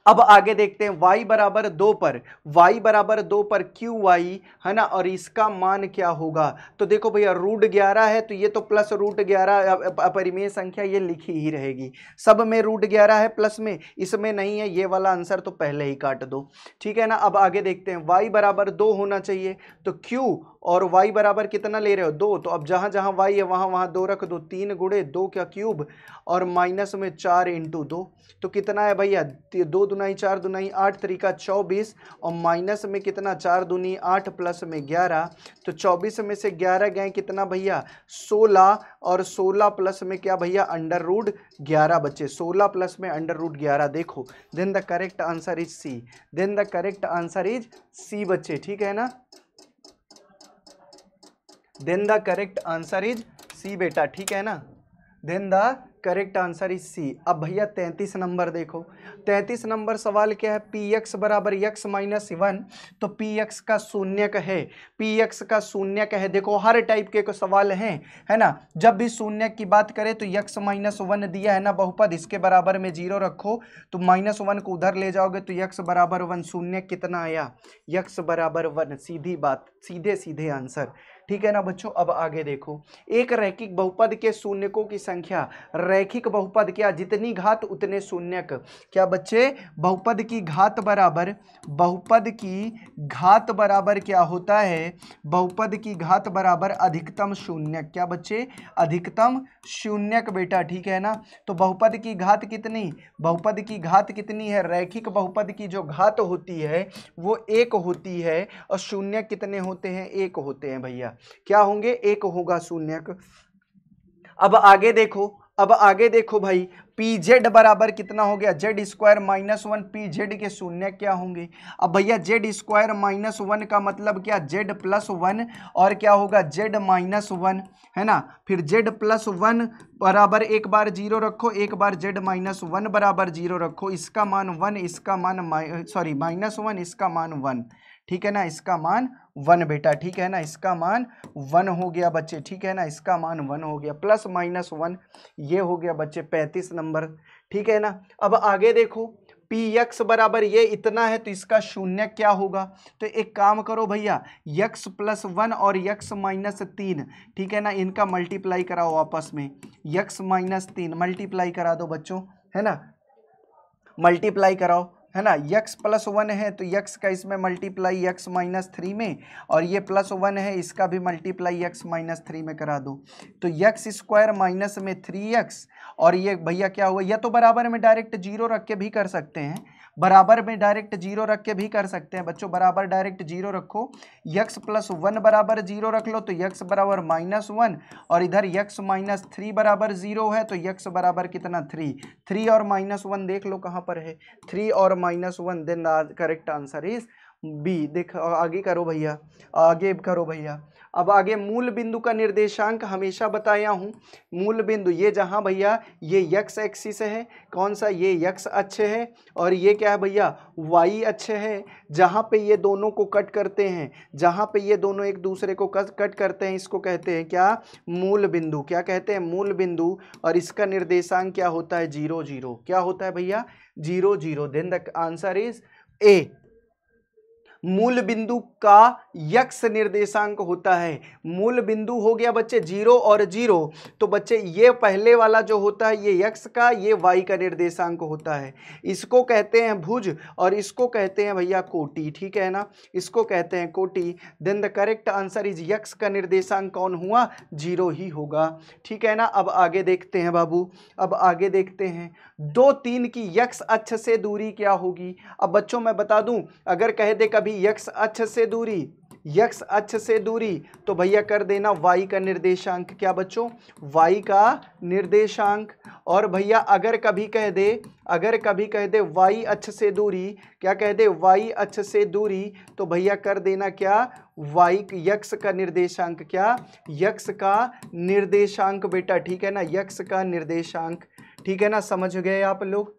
अब आगे देखते हैं y बराबर दो पर y बराबर दो पर क्यू वाई है ना और इसका मान क्या होगा तो देखो भैया रूट ग्यारह है तो ये तो प्लस रूट ग्यारह परिमेय संख्या ये लिखी ही रहेगी सब में रूट ग्यारह है प्लस में इसमें नहीं है ये वाला आंसर तो पहले ही काट दो ठीक है ना अब आगे देखते हैं y बराबर दो होना चाहिए तो क्यू और y बराबर कितना ले रहे हो दो तो अब जहाँ जहाँ y है वहाँ वहाँ दो रख दो तीन गुड़े दो का क्यूब और माइनस में चार इंटू दो तो कितना है भैया दो दुनाई चार दुनाई आठ तरीका चौबीस और माइनस में कितना चार दुनी आठ प्लस में ग्यारह तो चौबीस में से ग्यारह गए कितना भैया सोलह और सोलह प्लस में क्या भैया अंडर रूड ग्यारह बच्चे सोलह प्लस में अंडर रूड ग्यारह देखो then the correct answer is C then the correct answer is C बच्चे ठीक है ना then the correct answer is C बेटा ठीक है ना then the correct answer is C अब भैया तैंतीस नंबर देखो तैंतीस नंबर सवाल क्या है पी एक्स बराबर यक्स माइनस वन तो पी एक्स का शून्य है पी एक्स का शून्य है देखो हर टाइप के सवाल हैं है ना जब भी शून्य की बात करें तो यक्स माइनस वन दिया है ना बहुपद इसके बराबर में जीरो रखो तो माइनस वन को उधर ले जाओगे तो यक्स बराबर वन शून्य कितना आया यक्स बराबर वन सीधी बात सीधे सीधे आंसर ठीक है ना बच्चों अब आगे देखो एक रैखिक बहुपद के शून्यकों की संख्या रैखिक बहुपद क्या जितनी घात उतने शून्यक क्या बच्चे बहुपद की घात बराबर बहुपद की घात बराबर क्या होता है बहुपद की घात बराबर अधिकतम शून्यक क्या बच्चे अधिकतम शून्यक बेटा ठीक है ना तो बहुपद की घात कितनी बहुपद की घात कितनी है रैखिक बहुपद की जो घात होती है वो एक होती है और शून्य कितने होते हैं एक होते हैं भैया है क्या होंगे एक होगा शून्यक अब आगे देखो अब आगे देखो भाई पी जेड बराबर कितना हो गया z square minus one P z के शून्य क्या होंगे अब भैया जेड स्क्वायर माइनस वन का मतलब क्या जेड प्लस वन और क्या होगा जेड माइनस वन है ना फिर जेड प्लस वन बराबर एक बार जीरो रखो एक बार जेड माइनस वन बराबर जीरो रखो इसका मान वन इसका मान सॉरी माइनस वन इसका मान वन ठीक है ना इसका मान वन बेटा ठीक है ना इसका मान वन हो गया बच्चे ठीक है ना इसका मान वन हो गया प्लस माइनस वन ये हो गया बच्चे पैंतीस नंबर ठीक है ना अब आगे देखो पी एक्स बराबर ये इतना है तो इसका शून्य क्या होगा तो एक काम करो भैया यक्स प्लस वन और यक्स माइनस तीन ठीक है ना इनका मल्टीप्लाई कराओ आपस में यक्स माइनस तीन मल्टीप्लाई करा दो बच्चों है ना मल्टीप्लाई कराओ है ना यक्स प्लस वन है तो यक्स का इसमें मल्टीप्लाई यक्स माइनस थ्री में और ये प्लस वन है इसका भी मल्टीप्लाई यक्स माइनस थ्री में करा दो तो यक्स स्क्वायर माइनस में थ्री यक्स और ये भैया क्या हुआ यह तो बराबर में डायरेक्ट जीरो रख के भी कर सकते हैं बराबर में डायरेक्ट जीरो रख के भी कर सकते हैं बच्चों बराबर डायरेक्ट जीरो रखो यक्स प्लस वन बराबर जीरो रख लो तो यक्स बराबर माइनस वन और इधर यक्स माइनस थ्री बराबर जीरो है तो यक्स बराबर कितना थ्री थ्री और माइनस वन देख लो कहाँ पर है थ्री और minus 1 then the correct answer is B देख आगे करो भैया आगे करो भैया अब आगे मूल बिंदु का निर्देशांक हमेशा बताया हूँ मूल बिंदु ये जहाँ भैया ये यक्स एक्सिस है कौन सा ये यक्स अच्छे है और ये क्या है भैया वाई अच्छे है जहाँ पे ये दोनों को कट करते हैं जहाँ पे ये दोनों एक दूसरे को कट कट करते हैं इसको कहते हैं क्या मूल बिंदु क्या कहते हैं मूल बिंदु और इसका निर्देशांक क्या होता है जीरो जीरो क्या होता है भैया zero zero then the answer is A मूल बिंदु का यक्ष निर्देशांक होता है मूल बिंदु हो गया बच्चे जीरो और जीरो तो बच्चे ये पहले वाला जो होता है ये यक्ष का ये वाई का निर्देशांक होता है इसको कहते हैं भुज और इसको कहते हैं भैया कोटी ठीक है ना इसको कहते हैं कोटी then the correct answer is x का निर्देशांक कौन हुआ जीरो ही होगा ठीक है ना अब आगे देखते हैं बाबू अब आगे देखते हैं दो तीन की यक्ष अक्ष से दूरी क्या होगी अब बच्चों मैं बता दूं अगर कह दे कभी दूरी यक्ष अक्ष से दूरी यक्ष अक्ष से दूरी तो भैया कर देना वाई का निर्देशांक क्या बच्चों वाई का निर्देशांक और भैया अगर कभी कह दे अगर कभी कह दे वाई अक्ष से दूरी क्या कह दे वाई अक्ष से दूरी तो भैया कर देना क्या वाई यक्ष का निर्देशांक क्या यक्ष का निर्देशांक बेटा ठीक है ना यक्ष का निर्देशांक ठीक है ना समझ गए आप लोग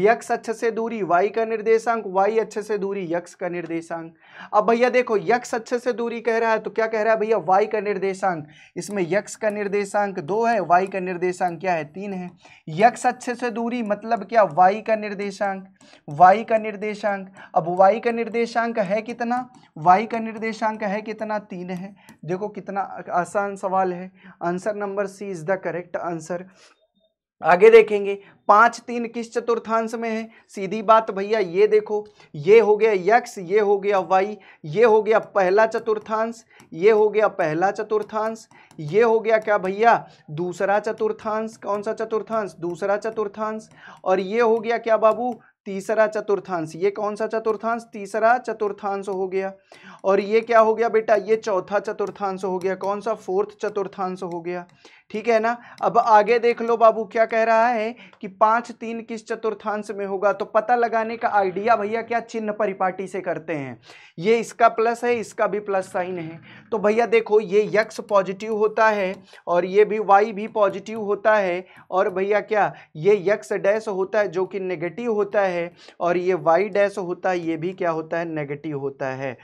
यक्ष अच्छे से दूरी वाई का निर्देशांक वाई अच्छे से दूरी यक्ष का निर्देशांक अब भैया देखो यक्ष अच्छे से दूरी कह रहा है तो क्या कह रहा है भैया वाई का निर्देशांक इसमें यक्ष का निर्देशांक दो है वाई का निर्देशांक क्या है तीन है यक्ष अच्छे से दूरी मतलब क्या वाई का निर्देशांक वाई का निर्देशांक अब वाई का निर्देशांक है कितना वाई का निर्देशांक है कितना तीन है देखो कितना आसान सवाल है answer number C is the correct answer आगे देखेंगे पाँच तीन किस चतुर्थांश में है सीधी बात भैया ये देखो ये हो गया यक्स ये हो गया वाई ये हो गया पहला चतुर्थांश ये हो गया पहला चतुर्थांश ये हो गया क्या भैया दूसरा चतुर्थांश कौन सा चतुर्थांश दूसरा चतुर्थांश और ये हो गया क्या बाबू तीसरा चतुर्थांश ये कौन सा चतुर्थांश तीसरा चतुर्थांश हो गया और ये क्या हो गया बेटा ये चौथा चतुर्थांश हो गया कौन सा फोर्थ चतुर्थांश हो गया ठीक है ना अब आगे देख लो बाबू क्या कह रहा है कि पाँच तीन किस चतुर्थांश में होगा तो पता लगाने का आइडिया भैया क्या चिन्ह परिपाटी से करते हैं ये इसका प्लस है इसका भी प्लस साइन है तो भैया देखो ये यक्स पॉजिटिव होता है और ये भी वाई भी पॉजिटिव होता है और भैया क्या ये यक्स डैश होता है जो कि नेगेटिव होता है और ये वाई डैश होता है ये भी क्या होता है नेगेटिव होता है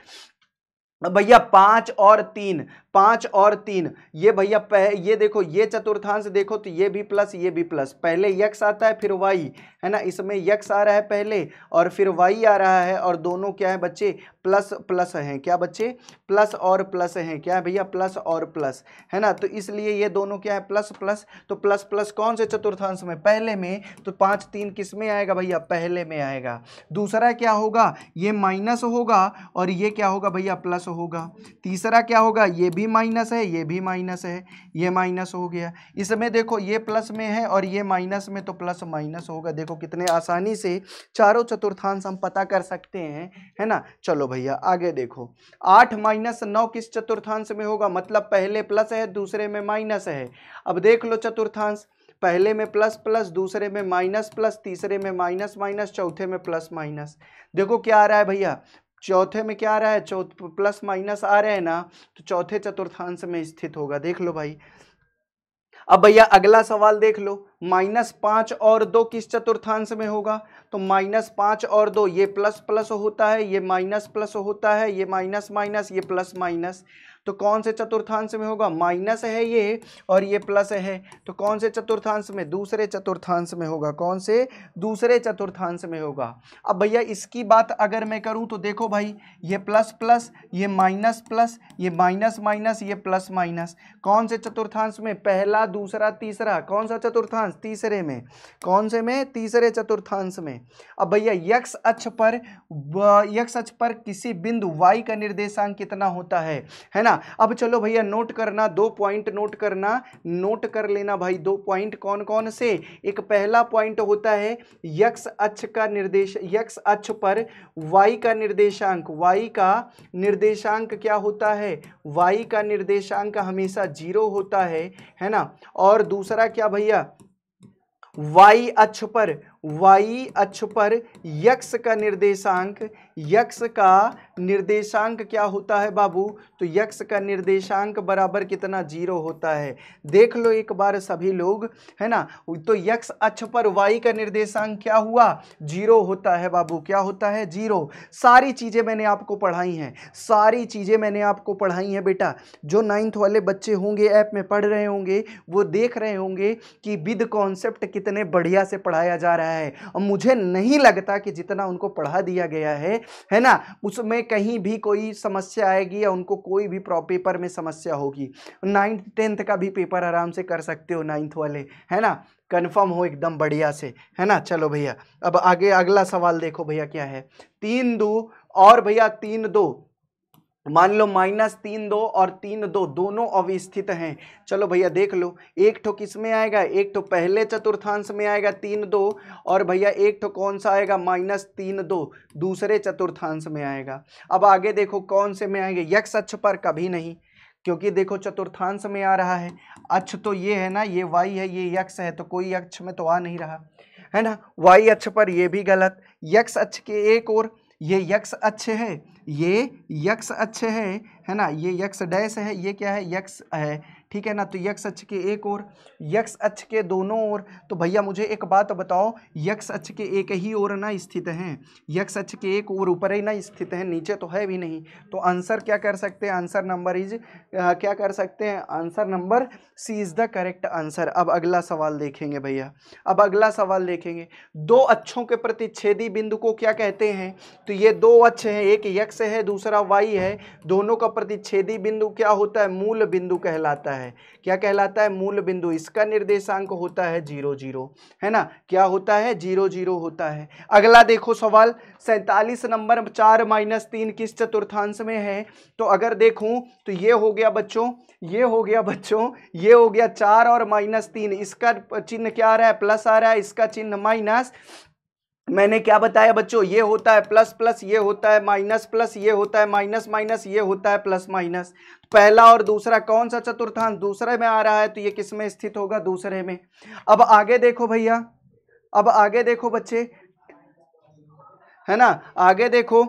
भैया पाँच और तीन पाँच और तीन ये भैया ये देखो ये चतुर्थांश देखो तो ये भी प्लस ये भी प्लस पहले यक्स आता है फिर वाई है ना इसमें यक्स आ रहा है पहले और फिर वाई आ रहा है और दोनों क्या है बच्चे प्लस प्लस हैं क्या बच्चे प्लस और प्लस हैं क्या है भैया प्लस और प्लस है ना तो इसलिए ये दोनों क्या है प्लस प्लस तो प्लस प्लस कौन से चतुर्थांश में पहले में तो पाँच तीन किस में आएगा भैया पहले में आएगा दूसरा क्या होगा ये माइनस होगा और ये क्या होगा भैया प्लस होगा तीसरा क्या होगा ये भी माइनस है ये भी माइनस है ये माइनस हो गया इसमें देखो ये प्लस में है और ये माइनस में तो प्लस माइनस होगा देखो तो कितने आसानी से चारों चतुर्थांश हम पता कर सकते हैं है ना चलो भैया आगे देखो आठ माइनस नौ किस चतुर्थांश में होगा मतलब पहले प्लस है दूसरे में माइनस है अब देख लो चतुर्थांश पहले में प्लस प्लस दूसरे में माइनस प्लस तीसरे में माइनस माइनस चौथे में प्लस माइनस देखो क्या आ रहा है भैया चौथे में क्या आ रहा है चौथ प्लस माइनस आ रहे हैं ना तो चौथे चतुर्थांश में स्थित होगा देख लो भाई अब भैया अगला सवाल देख लो माइनस पाँच और दो किस चतुर्थांश में होगा तो माइनस पाँच और दो ये प्लस प्लस होता है ये माइनस प्लस होता है ये माइनस माइनस ये प्लस माइनस तो कौन से चतुर्थांश में होगा माइनस है ये और ये प्लस है तो कौन से चतुर्थांश में दूसरे चतुर्थांश में होगा कौन से दूसरे चतुर्थांश में होगा अब भैया इसकी बात अगर मैं करूँ तो देखो भाई ये प्लस प्लस ये माइनस प्लस ये माइनस माइनस ये प्लस माइनस कौन से चतुर्थांश में पहला दूसरा तीसरा कौन सा चतुर्थांश तीसरे में कौन से में तीसरे चतुर्थांश में अब भैया यक्ष अक्ष पर यक्ष अक्ष पर किसी बिंदु वाई का निर्देशांक कितना होता है है ना ना अब चलो भैया नोट करना दो पॉइंट नोट करना नोट कर लेना भाई दो पॉइंट कौन कौन से एक पहला पॉइंट होता है यक्ष अक्ष का निर्देश यक्ष अक्ष पर वाई का निर्देशांक वाई का निर्देशांक क्या होता है वाई का निर्देशांक हमेशा जीरो होता है है ना और दूसरा क्या भैया वाई अक्ष पर वाई अक्ष पर यक्ष का निर्देशांक यक्ष का निर्देशांक क्या होता है बाबू तो यक्ष का निर्देशांक बराबर कितना जीरो होता है देख लो एक बार सभी लोग है ना तो यक्ष अक्ष पर वाई का निर्देशांक क्या हुआ जीरो होता है बाबू क्या होता है जीरो सारी चीज़ें मैंने आपको पढ़ाई हैं सारी चीज़ें मैंने आपको पढ़ाई हैं बेटा जो नाइन्थ वाले बच्चे होंगे ऐप में पढ़ रहे होंगे वो देख रहे होंगे कि विद कॉन्सेप्ट कितने बढ़िया से पढ़ाया जा रहा है है और मुझे नहीं लगता कि जितना उनको पढ़ा दिया गया है है ना उसमें कहीं भी कोई समस्या आएगी या उनको कोई भी पेपर में समस्या होगी नाइन्थ टेंथ का भी पेपर आराम से कर सकते हो नाइन्थ वाले है ना कंफर्म हो एकदम बढ़िया से है ना चलो भैया अब आगे अगला सवाल देखो भैया क्या है तीन दो और भैया तीन दो मान लो माइनस तीन दो और तीन दो दोनों अविस्थित हैं चलो भैया देख लो एक ठो किस में आएगा एक ठो पहले चतुर्थांश में आएगा तीन दो और भैया एक ठो कौन सा आएगा माइनस तीन दो दूसरे चतुर्थांश में आएगा अब आगे देखो कौन से में आएंगे यक्ष अक्ष पर कभी नहीं क्योंकि देखो चतुर्थांश में आ रहा है अक्ष तो ये है ना ये वाई है ये यक्ष है तो कोई अक्ष में तो आ नहीं रहा है ना वाई अक्ष पर ये भी गलत यक्ष अक्ष के एक और ये यक्स अच्छे है ये यक्स अच्छे है है ना ये यक्स डैश है ये क्या है यक्स है ठीक है ना तो यक्स अक्ष के एक और यक्ष अक्ष के दोनों ओर तो भैया मुझे एक बात बताओ यक्ष अक्ष के एक ही ओर ना स्थित हैं यक्ष अक्ष के एक और ऊपर ही ना स्थित हैं नीचे तो है भी नहीं तो आंसर क्या कर सकते हैं आंसर नंबर इज क्या कर सकते हैं answer number C is the correct answer अब अगला सवाल देखेंगे भैया अब अगला सवाल देखेंगे दो अच्छों के प्रतिच्छेदी बिंदु को क्या कहते हैं तो ये दो अक्ष हैं एक यक्ष है दूसरा वाई है दोनों का प्रतिच्छेदी बिंदु क्या होता है मूल बिंदु कहलाता है है क्या कहलाता है मूल बिंदु इसका निर्देशांक होता है जीरो जीरो है ना क्या होता है जीरो जीरो होता है अगला देखो सवाल सैंतालीस नंबर चार माइनस तीन किस चतुर्थांश में है तो अगर देखूं तो ये हो गया बच्चों ये हो गया बच्चों ये हो गया चार और माइनस तीन इसका चिन्ह क्या आ रहा है प्लस आ रहा है इसका चिन्ह माइनस मैंने क्या बताया बच्चों ये होता है प्लस प्लस ये होता है माइनस प्लस ये होता है माइनस माइनस ये होता है प्लस माइनस पहला और दूसरा कौन सा चतुर्थांश दूसरे में आ रहा है तो ये किस में स्थित होगा दूसरे में अब आगे देखो भैया अब आगे देखो बच्चे है ना आगे देखो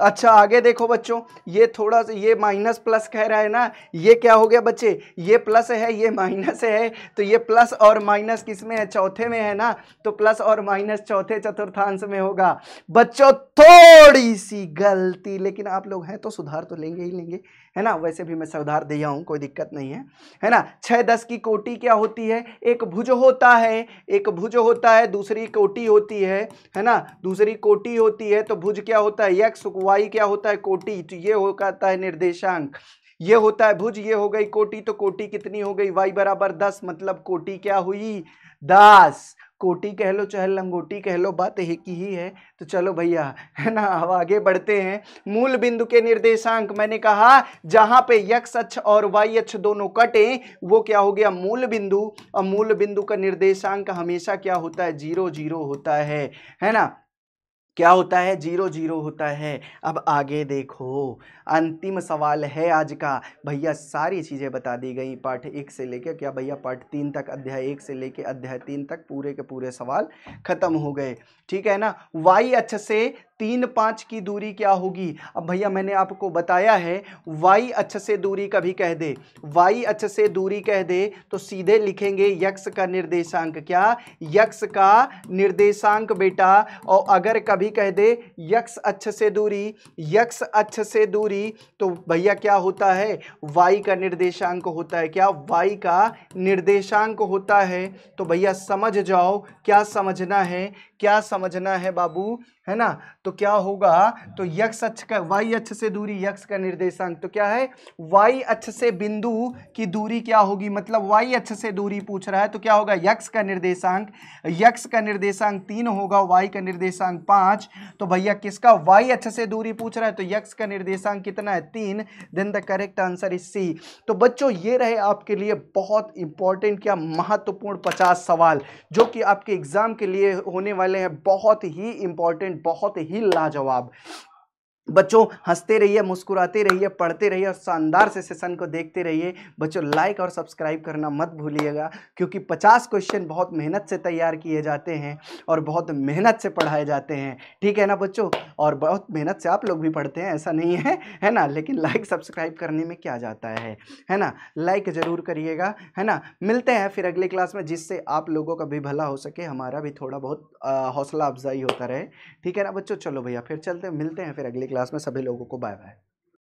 अच्छा आगे देखो बच्चों ये थोड़ा सा ये माइनस प्लस कह रहा है ना ये क्या हो गया बच्चे ये प्लस है ये माइनस है तो ये प्लस और माइनस किस में है चौथे में है ना तो प्लस और माइनस चौथे चतुर्थांश में होगा बच्चों थोड़ी सी गलती लेकिन आप लोग हैं तो सुधार तो लेंगे ही लेंगे है ना वैसे भी मैं सुधार दिया हूँ कोई दिक्कत नहीं है है ना छः दस की कोटी क्या होती है एक भुज होता है एक भुज होता है दूसरी कोटि होती है है ना दूसरी कोटी होती है तो भुज क्या होता है यक्ष वाई क्या होता है कोटी तो ये हो जाता है निर्देशांक ये होता है भुज ये हो गई कोटि तो कोटी कितनी हो गई वाई बराबर दस मतलब कोटी क्या हुई दस कोटी कह लो चाहे लंगोटी कह लो बात एक ही है तो चलो भैया है ना अब आगे बढ़ते हैं मूल बिंदु के निर्देशांक मैंने कहा जहां पे यक्ष अक्ष और वाई अक्ष दोनों कटे वो क्या हो गया मूल बिंदु और मूल बिंदु का निर्देशांक हमेशा क्या होता है जीरो जीरो होता है है ना क्या होता है जीरो जीरो होता है अब आगे देखो अंतिम सवाल है आज का भैया सारी चीज़ें बता दी गई पार्ट एक से लेकर क्या भैया पार्ट तीन तक अध्याय एक से लेकर अध्याय तीन तक पूरे के पूरे सवाल खत्म हो गए ठीक है ना वाई अक्ष से तीन पाँच की दूरी क्या होगी अब भैया मैंने आपको बताया है वाई अक्ष से दूरी कभी कह दे वाई अक्ष से दूरी कह दे तो सीधे लिखेंगे यक्ष का निर्देशांक क्या यक्ष का निर्देशांक बेटा और अगर कभी कह दे यक्ष अक्ष से दूरी यक्ष अक्ष से दूरी तो भैया क्या होता है वाई का निर्देशांक होता है क्या वाई का निर्देशांक होता है तो भैया समझ जाओ क्या समझना है क्या समझना है बाबू है ना तो क्या होगा हाँ। तो यक्ष अक्ष का वाई अक्ष से दूरी यक्ष का निर्देशांक तो क्या है वाई अक्ष से बिंदु की दूरी क्या होगी मतलब वाई अक्ष से दूरी पूछ रहा है तो क्या होगा यक्ष का निर्देशांक यक्ष का निर्देशांक तीन होगा वाई का निर्देशांक पाँच तो भैया किसका वाई अक्ष से दूरी पूछ रहा है तो यक्ष का निर्देशांक कितना है तीन then the correct answer is C तो बच्चों ये रहे आपके लिए बहुत इंपॉर्टेंट क्या महत्वपूर्ण पचास सवाल जो कि आपके एग्जाम के लिए होने वाले हैं बहुत ही इंपॉर्टेंट स्टेटमेंट बहुत ही लाजवाब बच्चों हंसते रहिए मुस्कुराते रहिए पढ़ते रहिए और शानदार से सेशन को देखते रहिए बच्चों लाइक और सब्सक्राइब करना मत भूलिएगा क्योंकि 50 क्वेश्चन बहुत मेहनत से तैयार किए जाते हैं और बहुत मेहनत से पढ़ाए जाते हैं ठीक है ना बच्चों और बहुत मेहनत से आप लोग भी पढ़ते हैं ऐसा नहीं है है ना लेकिन लाइक सब्सक्राइब करने में क्या जाता है है ना लाइक ज़रूर करिएगा है ना मिलते हैं फिर अगले क्लास में जिससे आप लोगों का भी भला हो सके हमारा भी थोड़ा बहुत हौसला अफजाई होता रहे ठीक है ना बच्चों चलो भैया फिर चलते मिलते हैं फिर अगले क्लास क्लास में सभी लोगों को बाय बाय